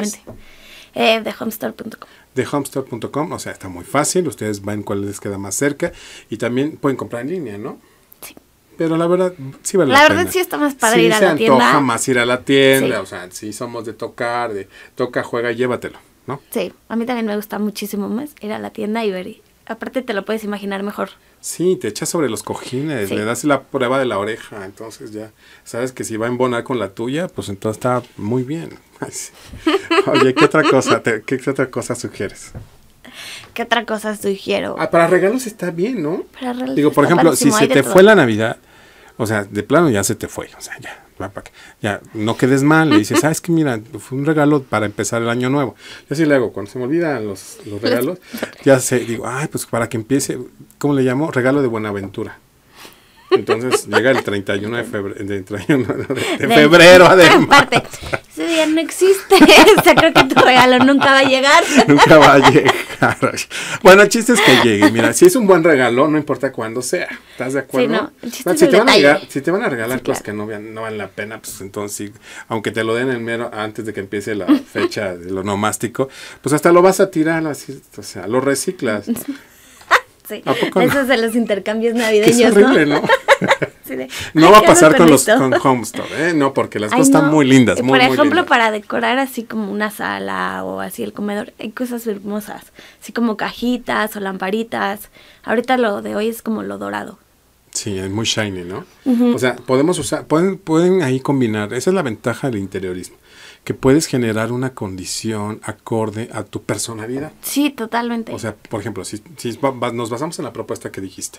de homestore.com. O sea, está muy fácil. Ustedes ven cuál les queda más cerca. Y también pueden comprar en línea, ¿no? Sí. Pero la verdad, sí vale la, pena. verdad sí está más padre ir a la tienda. se antoja más ir a la tienda. O sea, si somos de tocar, de toca, juega, llévatelo, ¿no? Sí. A mí también me gusta muchísimo más ir a la tienda y ver. aparte te lo puedes imaginar mejor. Sí, te echas sobre los cojines, le das la prueba de la oreja, entonces ya sabes que si va a embonar con la tuya, pues entonces está muy bien. Oye, ¿qué otra cosa? ¿Qué otra cosa sugieres? ¿Qué otra cosa sugiero? Ah, para regalos está bien, ¿no? Digo, por ejemplo, si se te fue la Navidad, o sea, de plano ya se te fue, o sea, ya, ya, no quedes mal, le dices, ah, es que mira, fue un regalo para empezar el año nuevo. Yo así le hago, cuando se me olvidan los, los regalos, ya sé, digo, ay, pues para que empiece, ¿cómo le llamo? Regalo de Buenaventura. Entonces llega el 31 de febrero, de, febrero además. ese día no existe, o sea, creo que tu regalo nunca va a llegar. Nunca va a llegar. Bueno, el chiste es que llegue, mira, si es un buen regalo, no importa cuándo sea, ¿estás de acuerdo? Sí, no, si, te van a regalar, si te van a regalar cosas que no, no valen la pena, pues entonces, aunque te lo den el mero antes de que empiece la fecha de lo nomástico, pues hasta lo vas a tirar, así, o sea, lo reciclas. Sí. de los intercambios navideños. ¿no? ¿no? va a pasar con los con Homestore, ¿eh? No, porque las cosas están muy lindas. muy, muy, por ejemplo, para decorar así como una sala o así el comedor, hay cosas hermosas, así como cajitas o lamparitas. Ahorita lo de hoy es como lo dorado. Sí, es muy shiny, ¿no? O sea, podemos usar, pueden, pueden ahí combinar. Esa es la ventaja del interiorismo que puedes generar una condición acorde a tu personalidad. Sí, totalmente. O sea, por ejemplo, si, nos basamos en la propuesta que dijiste,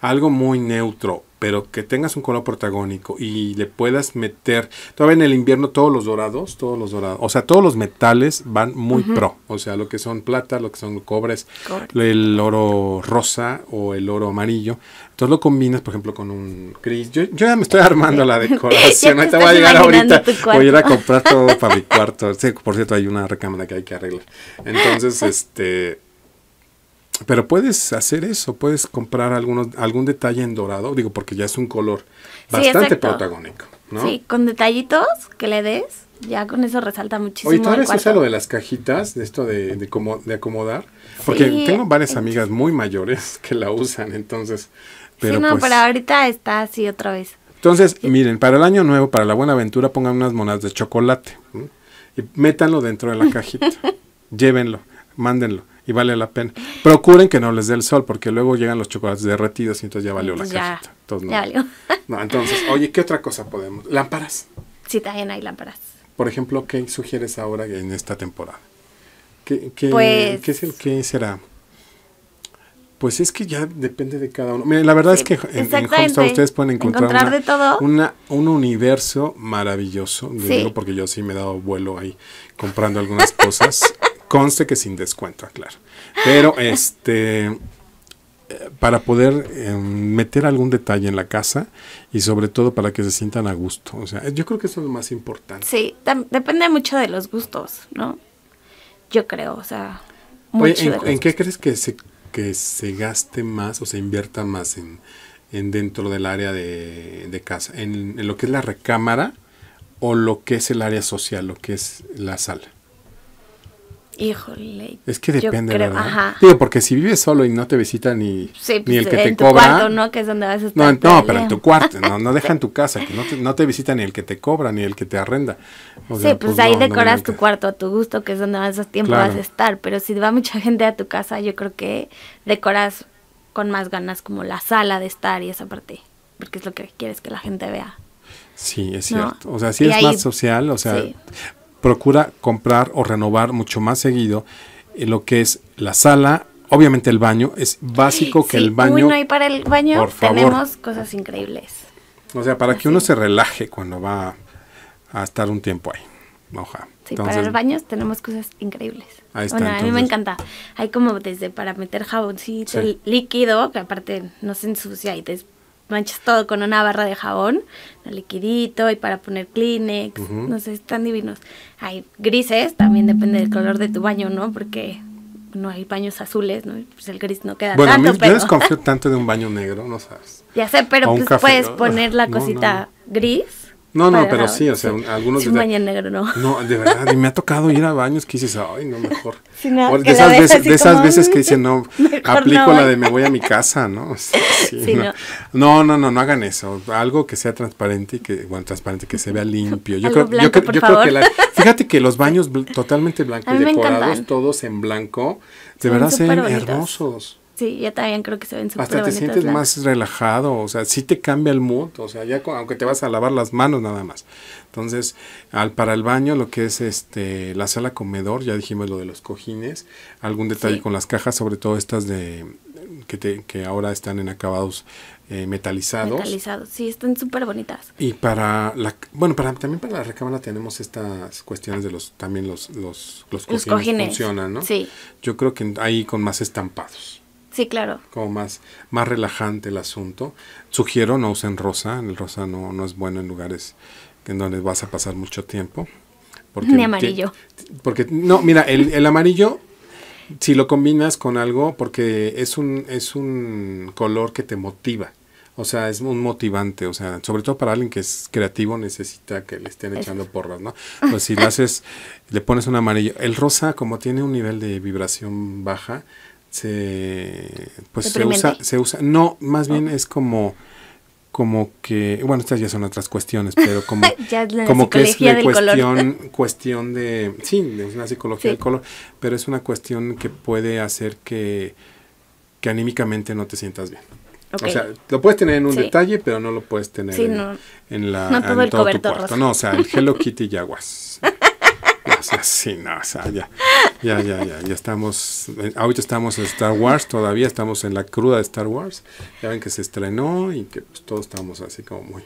algo muy neutro, pero que tengas un color protagónico y le puedas meter, todavía en el invierno todos los dorados, todos los dorados, o sea, todos los metales van muy pro, o sea, lo que son plata, lo que son cobres, el oro rosa o el oro amarillo, entonces lo combinas, por ejemplo, con un gris. Yo, ya me estoy armando la decoración. Ahorita voy a llegar ahorita. Voy a ir a comprar todo para mi cuarto. Sí, por cierto, hay una recámara que hay que arreglar. Entonces, este. Pero puedes hacer eso, puedes comprar algunos, algún detalle en dorado, digo, porque ya es un color bastante protagónico. ¿no? Sí, con detallitos que le des, ya con eso resalta muchísimo. Oye, ¿tú es lo de las cajitas, de esto de, de, como, de acomodar? Porque tengo varias amigas muy mayores que la usan, entonces pero no, pues pero ahorita está así otra vez. Entonces, miren, para el año nuevo, para la buena aventura, pongan unas monedas de chocolate. Y métanlo dentro de la cajita. Llévenlo, mándenlo. Y vale la pena. Procuren que no les dé el sol, porque luego llegan los chocolates derretidos y entonces ya valió la cajita. Entonces, Ya valió. entonces, oye, ¿qué otra cosa podemos? Lámparas. Sí, también hay lámparas. Por ejemplo, ¿qué sugieres ahora en esta temporada? ¿Qué, qué, pues, ¿qué, qué será? Pues es que ya depende de cada uno. la verdad es que en, en ustedes pueden encontrar, un universo maravilloso. porque yo sí me he dado vuelo ahí comprando algunas cosas. Conste que sin descuento, claro. Pero este eh, para poder em, meter algún detalle en la casa y sobre todo para que se sientan a gusto. O sea, yo creo que eso es lo más importante. Sí, depende mucho de los gustos, ¿no? Yo creo, o sea... Mucho de ¿en qué crees que se que se gaste más o se invierta más en, dentro del área de, casa, en lo que es la recámara o lo que es el área social, lo que es la sala. Híjole. Es que depende, ¿verdad? Digo, porque si vives solo y no te visita ni, pues, ni el que en te tu cobra. Cuarto, ¿no? Que es donde vas a estar. No, pero en tu cuarto, no, no deja en tu casa, que no te, no te visita ni el que te cobra ni el que te arrenda. sí, pues, pues, ahí decoras tu cuarto a tu gusto, que es donde más tiempo vas a estar. Pero si va mucha gente a tu casa, yo creo que decoras con más ganas como la sala de estar y esa parte, porque es lo que quieres que la gente vea. Sí, es cierto. O sea, sí es más social, o sea, procura comprar o renovar mucho más seguido eh, lo que es la sala, obviamente el baño, es básico que el baño... para el baño, tenemos cosas increíbles. O sea, para que uno se relaje cuando va a estar un tiempo ahí. Sí, para los baños tenemos cosas increíbles. bueno, a mí me encanta. Hay como desde para meter jaboncito, líquido, que aparte no se ensucia y después manchas todo con una barra de jabón, liquidito y para poner Kleenex, no sé, están divinos. Hay grises, también depende del color de tu baño, ¿no? Porque no hay baños azules, ¿no? Pues el gris no queda bueno, tanto, Bueno, yo desconfío tanto de un baño negro, no sabes. Ya sé, pero pues puedes poner la cosita gris no, no, pero sí, o sea, algunos... de negro, ¿no? No, de verdad, y me ha tocado ir a baños que dices, ay, no, mejor. de esas, veces, de esas veces que mm, dicen, no, aplico la de me voy a mi casa, ¿no? No. no. no, no, no, hagan eso. Algo que sea transparente y que, bueno, transparente, que se vea limpio. Yo, creo, yo, creo que la... Fíjate que los baños totalmente blancos, decorados, todos en blanco, de verdad se hermosos. Sí, ya también creo que se ven súper Hasta te sientes más relajado, o sea, sí te cambia el mood, o sea, ya aunque te vas a lavar las manos nada más. Entonces, al para el baño, lo que es este la sala comedor, ya dijimos lo de los cojines, algún detalle con las cajas, sobre todo estas de que, que ahora están en acabados eh, metalizados. Metalizados, sí, están súper bonitas. Y para la, bueno, para también para la recámara tenemos estas cuestiones de los, también los, los, los cojines, los funcionan, ¿no? Sí. Yo creo que ahí con más estampados. Sí, claro. Como más, más relajante el asunto. Sugiero no usen rosa, el rosa no, no es bueno en lugares en donde vas a pasar mucho tiempo. Porque Ni amarillo. porque, no, mira, el, el amarillo si lo combinas con algo, porque es un, es un color que te motiva. O sea, es un motivante, o sea, sobre todo para alguien que es creativo necesita que le estén echando porras, ¿no? Pues si lo haces, le pones un amarillo. El rosa, como tiene un nivel de vibración baja, se pues se usa, se usa, no, más bien es como como que, bueno, estas ya son otras cuestiones, pero como, como que es una cuestión, cuestión de, sí, es una psicología del color, pero es una cuestión que puede hacer que, que anímicamente no te sientas bien. O sea, lo puedes tener en un detalle, pero no lo puedes tener en, la no todo, todo el tu No, o sea, el Hello Kitty aguas Así no, o sea, ya, ya, ya, ya, ya estamos, eh, ahorita estamos en Star Wars, todavía estamos en la cruda de Star Wars, ya ven que se estrenó y que pues, todos estamos así como muy,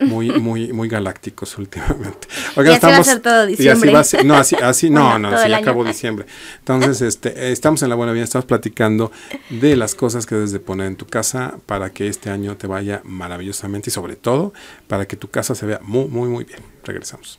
muy, muy, muy galácticos últimamente. y así va a ser todo diciembre. no, así, así no, no, así acabó diciembre. Entonces, este, eh, estamos en la buena vida, estamos platicando de las cosas que debes de poner en tu casa para que este año te vaya maravillosamente y sobre todo para que tu casa se vea muy, muy, muy bien. Regresamos.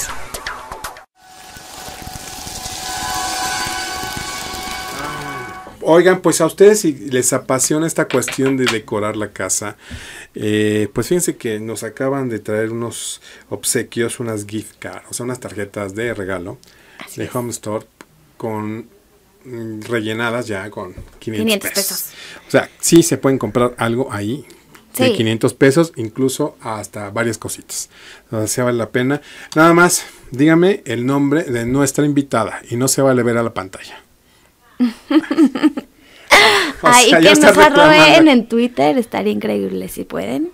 Oigan, pues a ustedes si les apasiona esta cuestión de decorar la casa, eh, pues fíjense que nos acaban de traer unos obsequios, unas gift cards, o sea, unas tarjetas de regalo de Home Store con mm, rellenadas ya con 500, pesos. O sea, sí se pueden comprar algo ahí de 500 pesos, incluso hasta varias cositas. O sea, vale la pena. Nada más, dígame el nombre de nuestra invitada y no se vale ver a la pantalla. Pues Ay, y que nos arroben en Twitter, estaría increíble si pueden.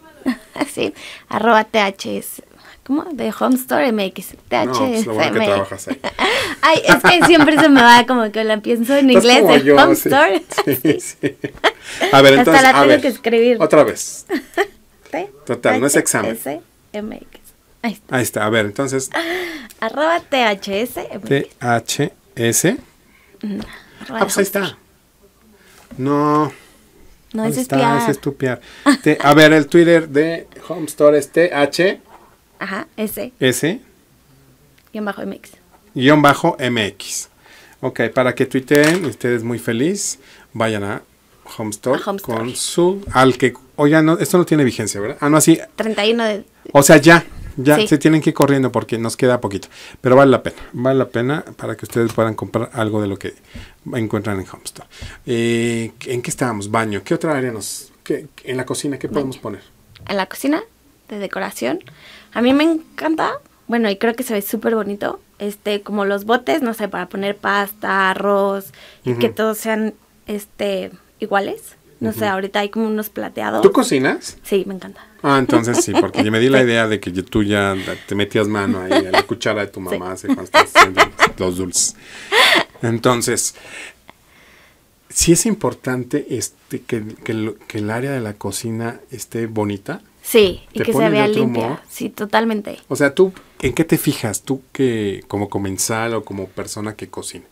Así, arroba THS. ¿Cómo? De Home Store MX. THS. No, pues, lo bueno que trabajas Ay, es que siempre se me va como que la pienso en inglés, de Home Store. Sí, sí. A ver, entonces. Hasta la tengo que escribir. Otra vez. Total, no es examen. Ahí está. Ahí está, a ver, entonces. Arroba THS. THS. Ah, pues ahí está. No. No es espiar. es estupiar. a ver, el Twitter de homestore es TH. Ajá, S. S. bajo MX. Guión bajo MX. Ok, para que tuiteen, ustedes muy feliz, vayan a homestore con su... Al que... ya no, esto no tiene vigencia, ¿verdad? Ah, no, así... 31 de... O sea, ya ya se tienen que ir corriendo porque nos queda poquito. Pero vale la pena, vale la pena para que ustedes puedan comprar algo de lo que encuentran en Homestore. Eh, ¿En qué estábamos? Baño. ¿Qué otra área nos... Qué, en la cocina, ¿qué podemos poner? En la cocina, de decoración. A mí me encanta, bueno, y creo que se ve súper bonito, este, como los botes, no sé, para poner pasta, arroz, y que todos sean, este, iguales. No sé, ahorita hay como unos plateados. ¿Tú cocinas? Sí, me encanta. Ah, entonces sí, porque yo me di la idea de que tú ya te metías mano ahí a la cuchara de tu mamá cuando estás haciendo los dulces. Entonces, sí es importante este que, el área de la cocina esté bonita. Sí, y que se vea limpia. Sí, totalmente. O sea, tú, ¿en qué te fijas tú que como comensal o como persona que cocina?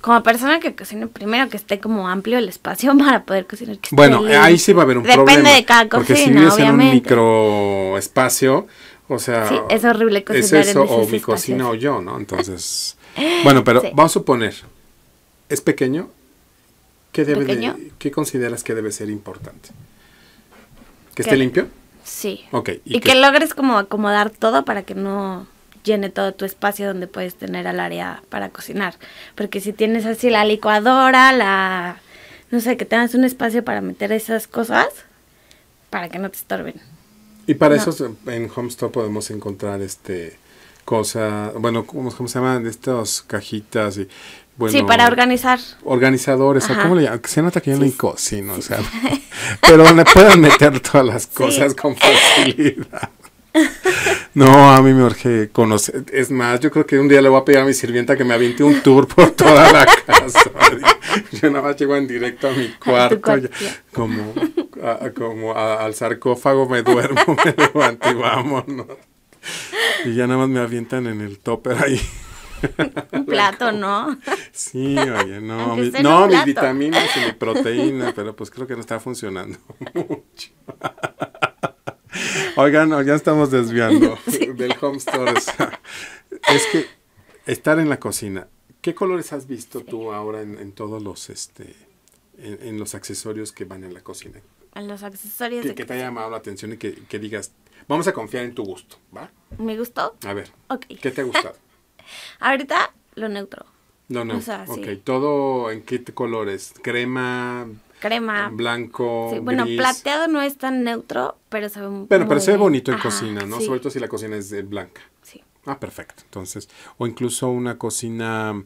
como persona que cocina, primero que esté como amplio el espacio para poder cocinar. bueno, ahí sí va a haber un problema. Depende de cada cocina, Porque si vives en un espacio, o sea... Sí, es horrible cocinar Es eso o mi cocina o yo, ¿no? Entonces... bueno, pero vamos a suponer, ¿es pequeño? ¿Qué, consideras que debe ser importante? ¿Que, esté limpio? Sí. Ok. Y, que logres como acomodar todo para que no llene todo tu espacio donde puedes tener al área para cocinar. Porque si tienes así la licuadora, la... no sé, que tengas un espacio para meter esas cosas, para que no te estorben. Y para eso en Homestore podemos encontrar este cosa, bueno, ¿cómo, se llaman? Estas cajitas y bueno, sí, para organizar. Organizadores, ¿cómo le llaman? Se nota que yo no cocino, o sea, pero le pueden meter todas las cosas con facilidad. No, a mí me urge conocer. Es más, yo creo que un día le voy a pedir a mi sirvienta que me aviente un tour por toda la casa. Yo nada más llego en directo a mi cuarto, como, como al sarcófago me duermo, me levanto y vámonos. Y ya nada más me avientan en el topper ahí. Un plato, ¿no? Sí, oye, no, no mis vitaminas y mi proteína, pero pues creo que no está funcionando mucho. Oigan, ya estamos desviando del home es que estar en la cocina. ¿Qué colores has visto tú ahora en, todos los este en, los accesorios que van en la cocina? En los accesorios que, de que te haya llamado la atención y que, digas, vamos a confiar en tu gusto, ¿va? ¿Me gustó? A ver. ¿Qué te ha gustado? Ahorita lo neutro. No, no. ok, todo en qué colores, crema, crema. Blanco. Sí, bueno, plateado no es tan neutro, pero se ve Pero, pero bonito en cocina, ¿no? Sobre todo si la cocina es eh, blanca. Sí. Ah, perfecto. Entonces, o incluso una cocina.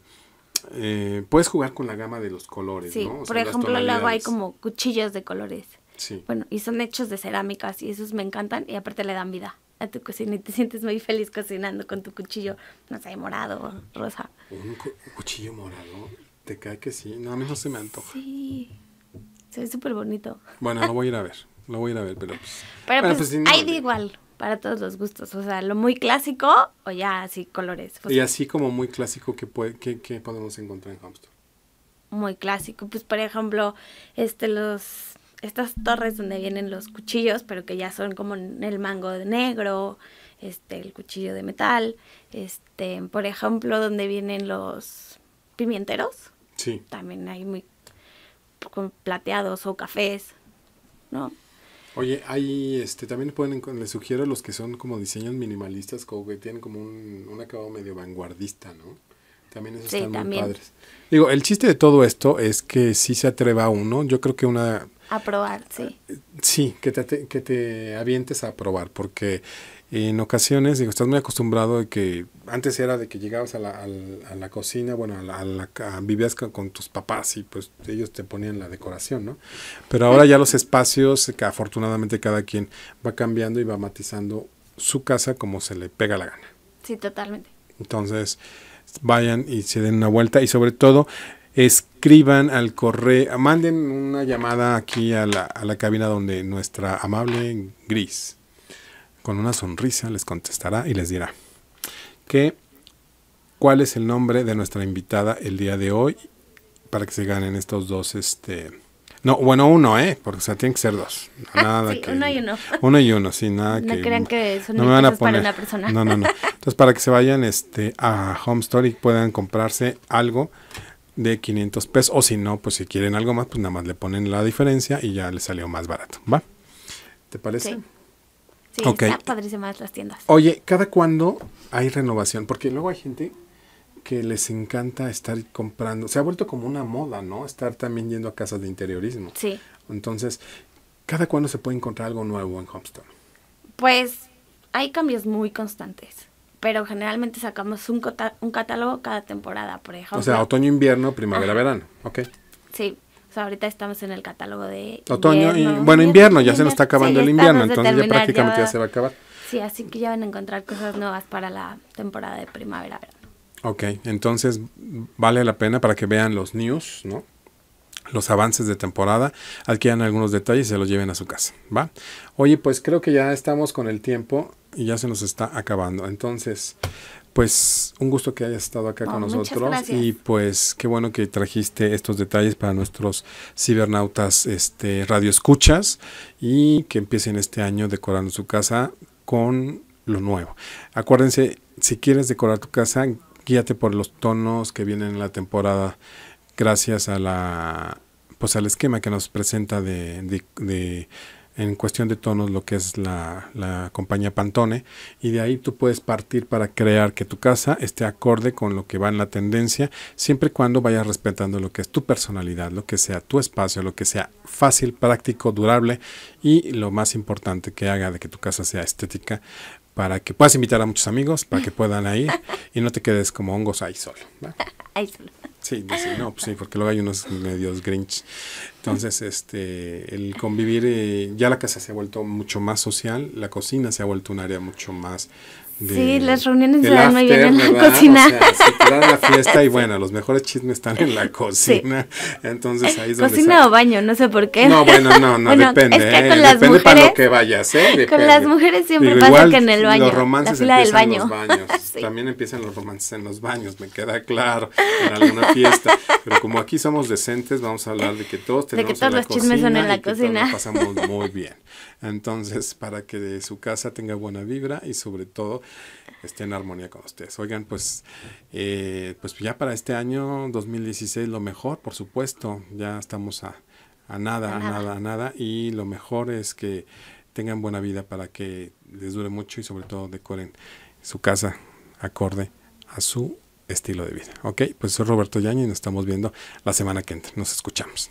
Eh, puedes jugar con la gama de los colores, sí, ¿no? por ejemplo, luego hay como cuchillos de colores. Sí. Bueno, y son hechos de cerámicas y esos me encantan y aparte le dan vida a tu cocina y te sientes muy feliz cocinando con tu cuchillo, no sé, morado, rosa. ¿Un cuchillo morado? ¿Te cae que sí? No, a mí no se me antoja. Sí es súper bonito. Bueno, lo voy a ir a ver. Lo voy a ir a ver, pero. Pues, pues, pues hay de igual para todos los gustos. O sea, lo muy clásico o ya así colores. y así como muy clásico que, podemos encontrar en Hamster. Muy clásico. Pues por ejemplo, este los estas torres donde vienen los cuchillos, pero que ya son como el mango de negro, este, el cuchillo de metal, este, por ejemplo, donde vienen los pimienteros. Sí. También hay muy plateados o cafés, ¿no? Oye, ahí este, también pueden, les sugiero los que son como diseños minimalistas, como que tienen como un, un acabado medio vanguardista, ¿no? También esos está están muy padres. Digo, el chiste de todo esto es que si se atreva uno, yo creo que una... A probar, sí. Sí, que te, que te avientes a probar, porque en ocasiones, digo, estás muy acostumbrado de que antes era de que llegabas a la, cocina, bueno, a la, a vivías con, tus papás y pues ellos te ponían la decoración, ¿no? Pero ahora ya los espacios, que afortunadamente cada quien va cambiando y va matizando su casa como se le pega la gana. Sí, totalmente. Entonces, vayan y se den una vuelta y sobre todo escriban al correo, manden una llamada aquí a la, a la cabina donde nuestra amable Gris con una sonrisa les contestará y les dirá que cuál es el nombre de nuestra invitada el día de hoy para que se ganen estos dos este no, bueno, uno, ¿eh? Porque o sea, tienen que ser dos. Ah, nada que, uno y uno. Uno y uno, sí, nada que... No crean que son no me van a No, no, no. Entonces, para que se vayan este, a Home y puedan comprarse algo de 500 pesos. O si no, pues si quieren algo más, pues nada más le ponen la diferencia y ya les salió más barato. ¿Va? ¿Te parece? Sí. Sí, las tiendas. Oye, ¿cada cuándo hay renovación? Porque luego hay gente que les encanta estar comprando. Se ha vuelto como una moda, ¿no? Estar también yendo a casas de interiorismo. Sí. Entonces, ¿cada cuándo se puede encontrar algo nuevo en Homestone? Pues hay cambios muy constantes pero generalmente sacamos un, catálogo cada temporada, por ejemplo. O sea, otoño, invierno, primavera, verano, ¿ok? Sí, ahorita estamos en el catálogo de otoño y bueno, invierno, ya se nos está acabando el invierno, entonces ya prácticamente ya, se va a acabar. Sí, así que ya van a encontrar cosas nuevas para la temporada de primavera. Ok, entonces vale la pena para que vean los news, ¿no? los avances de temporada, adquieran algunos detalles y se los lleven a su casa, ¿va? Oye, pues creo que ya estamos con el tiempo y ya se nos está acabando. Entonces, pues un gusto que hayas estado acá oh, con nosotros y pues qué bueno que trajiste estos detalles para nuestros cibernautas este radio escuchas y que empiecen este año decorando su casa con lo nuevo. Acuérdense, si quieres decorar tu casa, guíate por los tonos que vienen en la temporada gracias a la pues al esquema que nos presenta de en cuestión de tonos lo que es la, compañía Pantone y de ahí tú puedes partir para crear que tu casa esté acorde con lo que va en la tendencia siempre y cuando vayas respetando lo que es tu personalidad, lo que sea tu espacio, lo que sea fácil, práctico, durable y lo más importante que haga de que tu casa sea estética para que puedas invitar a muchos amigos, para que puedan ir y no te quedes como hongos ahí solo. Ahí solo. Sí, pues sí, porque luego hay unos medios grinch. Entonces, este, el convivir, eh, ya la casa se ha vuelto mucho más social, la cocina se ha vuelto un área mucho más sí, las reuniones se dan muy bien en la cocina. O se la fiesta y bueno, los mejores chismes están en la cocina. Entonces ahí es donde Cocina o baño, no sé por qué. No, bueno, no, no depende. Es ¿eh? depende para lo que vayas, ¿eh? Con las mujeres siempre pasa que en el baño. Los romances la fila del baño. en los baños. También empiezan los romances en los baños, me queda claro, en alguna fiesta. Pero como aquí somos decentes, vamos a hablar de que todos tenemos de que todos los chismes son en la y cocina. Que todos pasamos muy bien. Entonces, para que su casa tenga buena vibra y sobre todo esté en armonía con ustedes. Oigan, pues, eh, pues ya para este año 2016 lo mejor, por supuesto, ya estamos a, nada, a nada, a nada, y lo mejor es que tengan buena vida para que les dure mucho y sobre todo decoren su casa acorde a su estilo de vida. Ok, pues soy Roberto Yañez y nos estamos viendo la semana que entra. Nos escuchamos.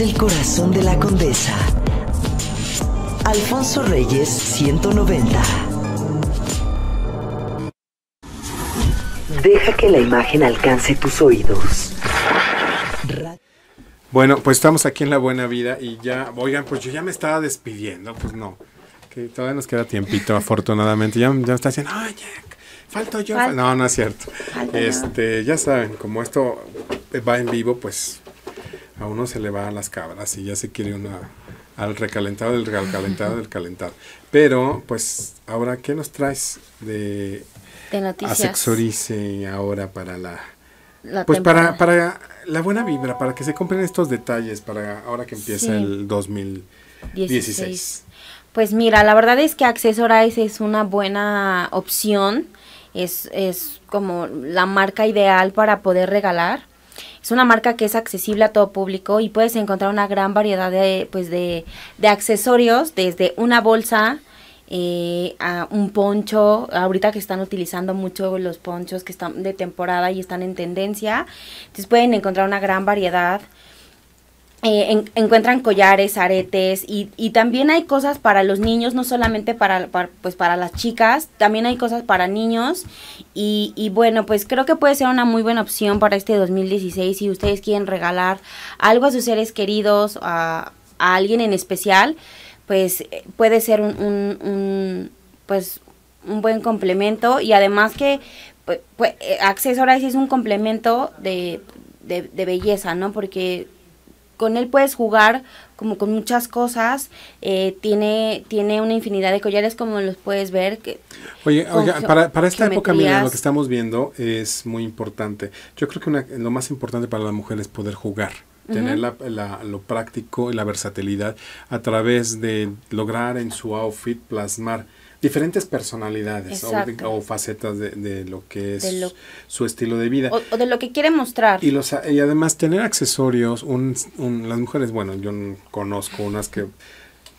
el corazón de la condesa. Alfonso Reyes 190. Deja que la imagen alcance tus oídos. Bueno, pues estamos aquí en La Buena Vida y ya, oigan, pues yo ya me estaba despidiendo, pues no, que todavía nos queda tiempito, afortunadamente. Ya, ya me está diciendo, falta falto yo. No, no es cierto. este, ya saben, como esto va en vivo, pues a uno se le va a las cabras y ya se quiere una al recalentado del recalentado del calentado. Pero, pues, ahora, ¿qué nos traes de, de ahora para la... pues para, para la buena vibra, para que se compren estos detalles para ahora que empieza el 2016. Pues mira, la verdad es que Accessorize es una buena opción, es, es como la marca ideal para poder regalar es una marca que es accesible a todo público y puedes encontrar una gran variedad de, pues de, accesorios, desde una bolsa, eh, a un poncho, ahorita que están utilizando mucho los ponchos que están de temporada y están en tendencia, entonces pueden encontrar una gran variedad. Eh, encuentran collares, aretes y, y, también hay cosas para los niños, no solamente para, pues para las chicas, también hay cosas para niños y, y bueno, pues creo que puede ser una muy buena opción para este 2016 si ustedes quieren regalar algo a sus seres queridos, a, a alguien en especial, pues eh, puede ser un, un, pues un buen complemento y además que pues, pues eh, sí es un complemento de, de, de belleza, ¿no? Porque con él puedes jugar como con muchas cosas. Eh, tiene, tiene una infinidad de collares como los puedes ver. Que, oye, para, esta época, mira, lo que estamos viendo es muy importante. Yo creo que lo más importante para la mujer es poder jugar tener la, lo práctico y la versatilidad a través de lograr en su outfit plasmar diferentes personalidades o, facetas de, de, lo que es su estilo de vida. O, de lo que quiere mostrar. Y, los, y además tener accesorios, un, las mujeres, bueno, yo conozco unas que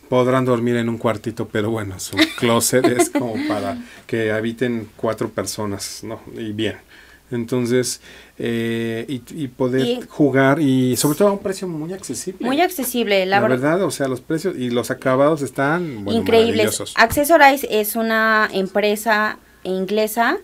podrán dormir en un cuartito, pero bueno, su closet es como para que habiten cuatro personas, ¿no? Y bien. Entonces, eh, y, poder jugar y sobre todo a un precio muy accesible. Muy accesible, la, verdad. O sea, los precios y los acabados están increíbles. Accessorize es una empresa inglesa.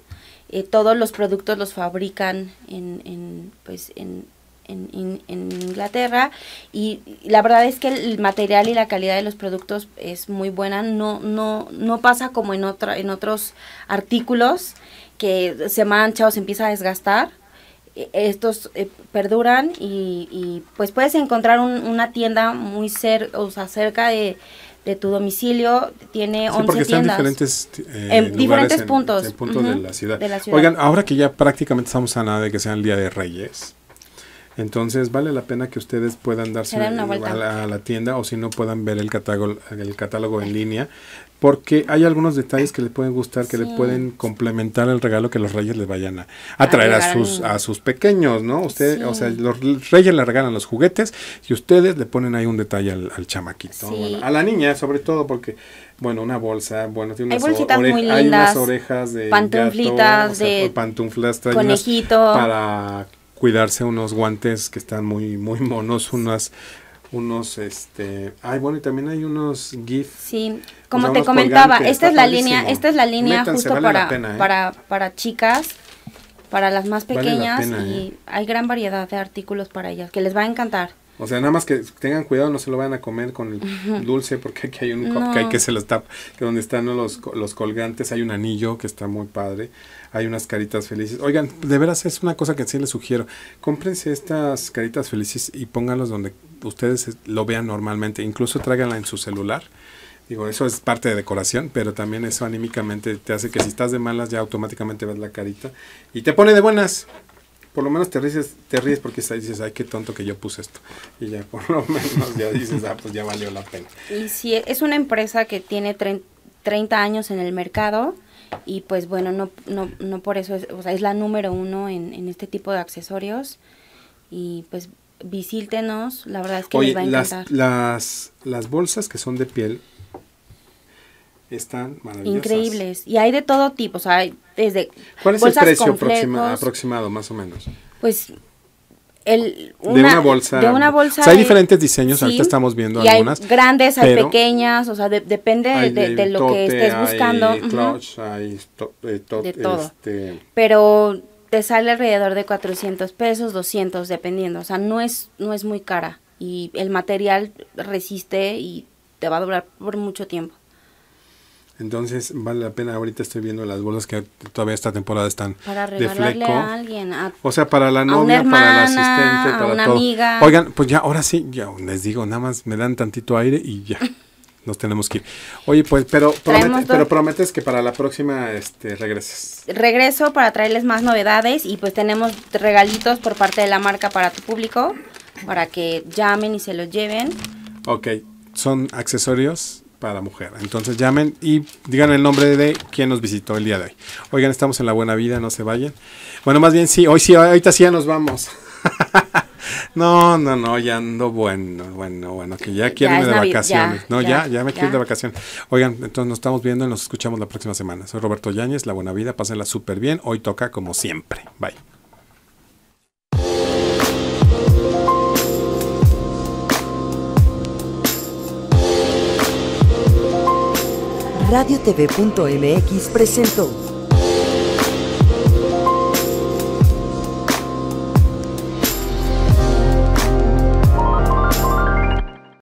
Eh, todos los productos los fabrican en, pues, en, en, en, Inglaterra y la verdad es que el material y la calidad de los productos es muy buena, no, no, no pasa como en, otra, en otros artículos que se mancha o se empieza a desgastar, e-, estos eh, perduran y, pues puedes encontrar una tienda muy cerca, o sea, cerca de, de tu domicilio tiene 11 porque están eh, diferentes en diferentes puntos, en de, la ciudad. Oigan, ahora que ya prácticamente estamos a nada de que sea el Día de Reyes, entonces vale la pena que ustedes puedan darse una a, la, a, la, tienda o si no puedan ver el catálogo, el catálogo en línea porque hay algunos detalles que le pueden gustar, que le pueden complementar el regalo que los reyes le vayan a, traer a, sus a sus pequeños, ¿no? Usted, o sea, los reyes le regalan los juguetes y ustedes le ponen ahí un detalle al, chamaquito, a la niña sobre todo porque bueno, una bolsa, bueno, tiene unas, hay bolsitas muy lindas, unas orejas de pantuflitas, de conejito para cuidarse unos guantes que están muy muy monos, unas unos este, ay, bueno, y también hay unos GIF. Sí pues como te comentaba, esta es la línea, esta es la línea justo ¿eh? para, chicas, para las más pequeñas ¿eh? y hay gran variedad de artículos para ellas que les va a encantar. O sea, nada más que tengan cuidado, no se lo vayan a comer con el dulce, porque aquí hay un cupcake que se los tapa, donde están los, los colgantes, hay un anillo que está muy padre, hay unas caritas felices. Oigan, de veras es una cosa que sí les sugiero, cómprense estas caritas felices y pónganlos donde ustedes lo vean normalmente, incluso tráiganla en su celular Digo, eso es parte de decoración, pero también eso anímicamente te hace que si estás de malas ya automáticamente ves la carita y te pone de buenas. Por lo menos te ríes, te ríes porque dices, ay, qué tonto que yo puse esto. Y ya por lo menos ya dices, ah, pues ya valió la pena. Y si es una empresa que tiene 30 años en el mercado, y pues bueno, no, no, por eso es, o sea, es la número uno en, este tipo de accesorios y pues visíltenos, la verdad es que les va a encantar. las bolsas que son de piel están maravillosas. Increíbles. Y hay de todo tipo, o sea, desde ¿Cuál es el precio aproximado, más o menos? Pues el, de una bolsa. hay diferentes diseños, ahorita estamos viendo y algunas. Hay grandes, hay pequeñas, o sea, depende de, lo que estés buscando. Hay hay eh, de todo. Este pero te sale alrededor de 400 pesos, 200, dependiendo. O sea, no es, no es muy cara. Y el material resiste y te va a durar por mucho tiempo. Entonces vale la pena, ahorita estoy viendo las bolsas que todavía esta temporada están de fleco. A alguien, o sea, para la novia, para la asistente, para una todo. Amiga. Oigan, pues ya, ahora sí, ya les digo, nada más me dan tantito aire y ya. nos tenemos que ir. Oye, pues, pero, pero prometes que para la próxima este, regreses. Regreso para traerles más novedades y pues tenemos regalitos por parte de la marca para tu público, para que llamen y se los lleven. Ok, son accesorios para mujer. Entonces llamen y digan el nombre de quien nos visitó el día de hoy. Oigan, estamos en la buena vida, no se vayan. Bueno, más bien sí, hoy sí, ahorita sí ya nos vamos. no, no, no, ya ando bueno, bueno, bueno, que ya quiero irme de vacaciones. no, ya, ya, me quiero de vacaciones. Oigan, entonces nos estamos viendo y nos escuchamos la próxima semana. Soy Roberto Yáñez, La Buena Vida, pásenla súper bien. Hoy toca como siempre. Bye. Radio RadioTV.mx presentó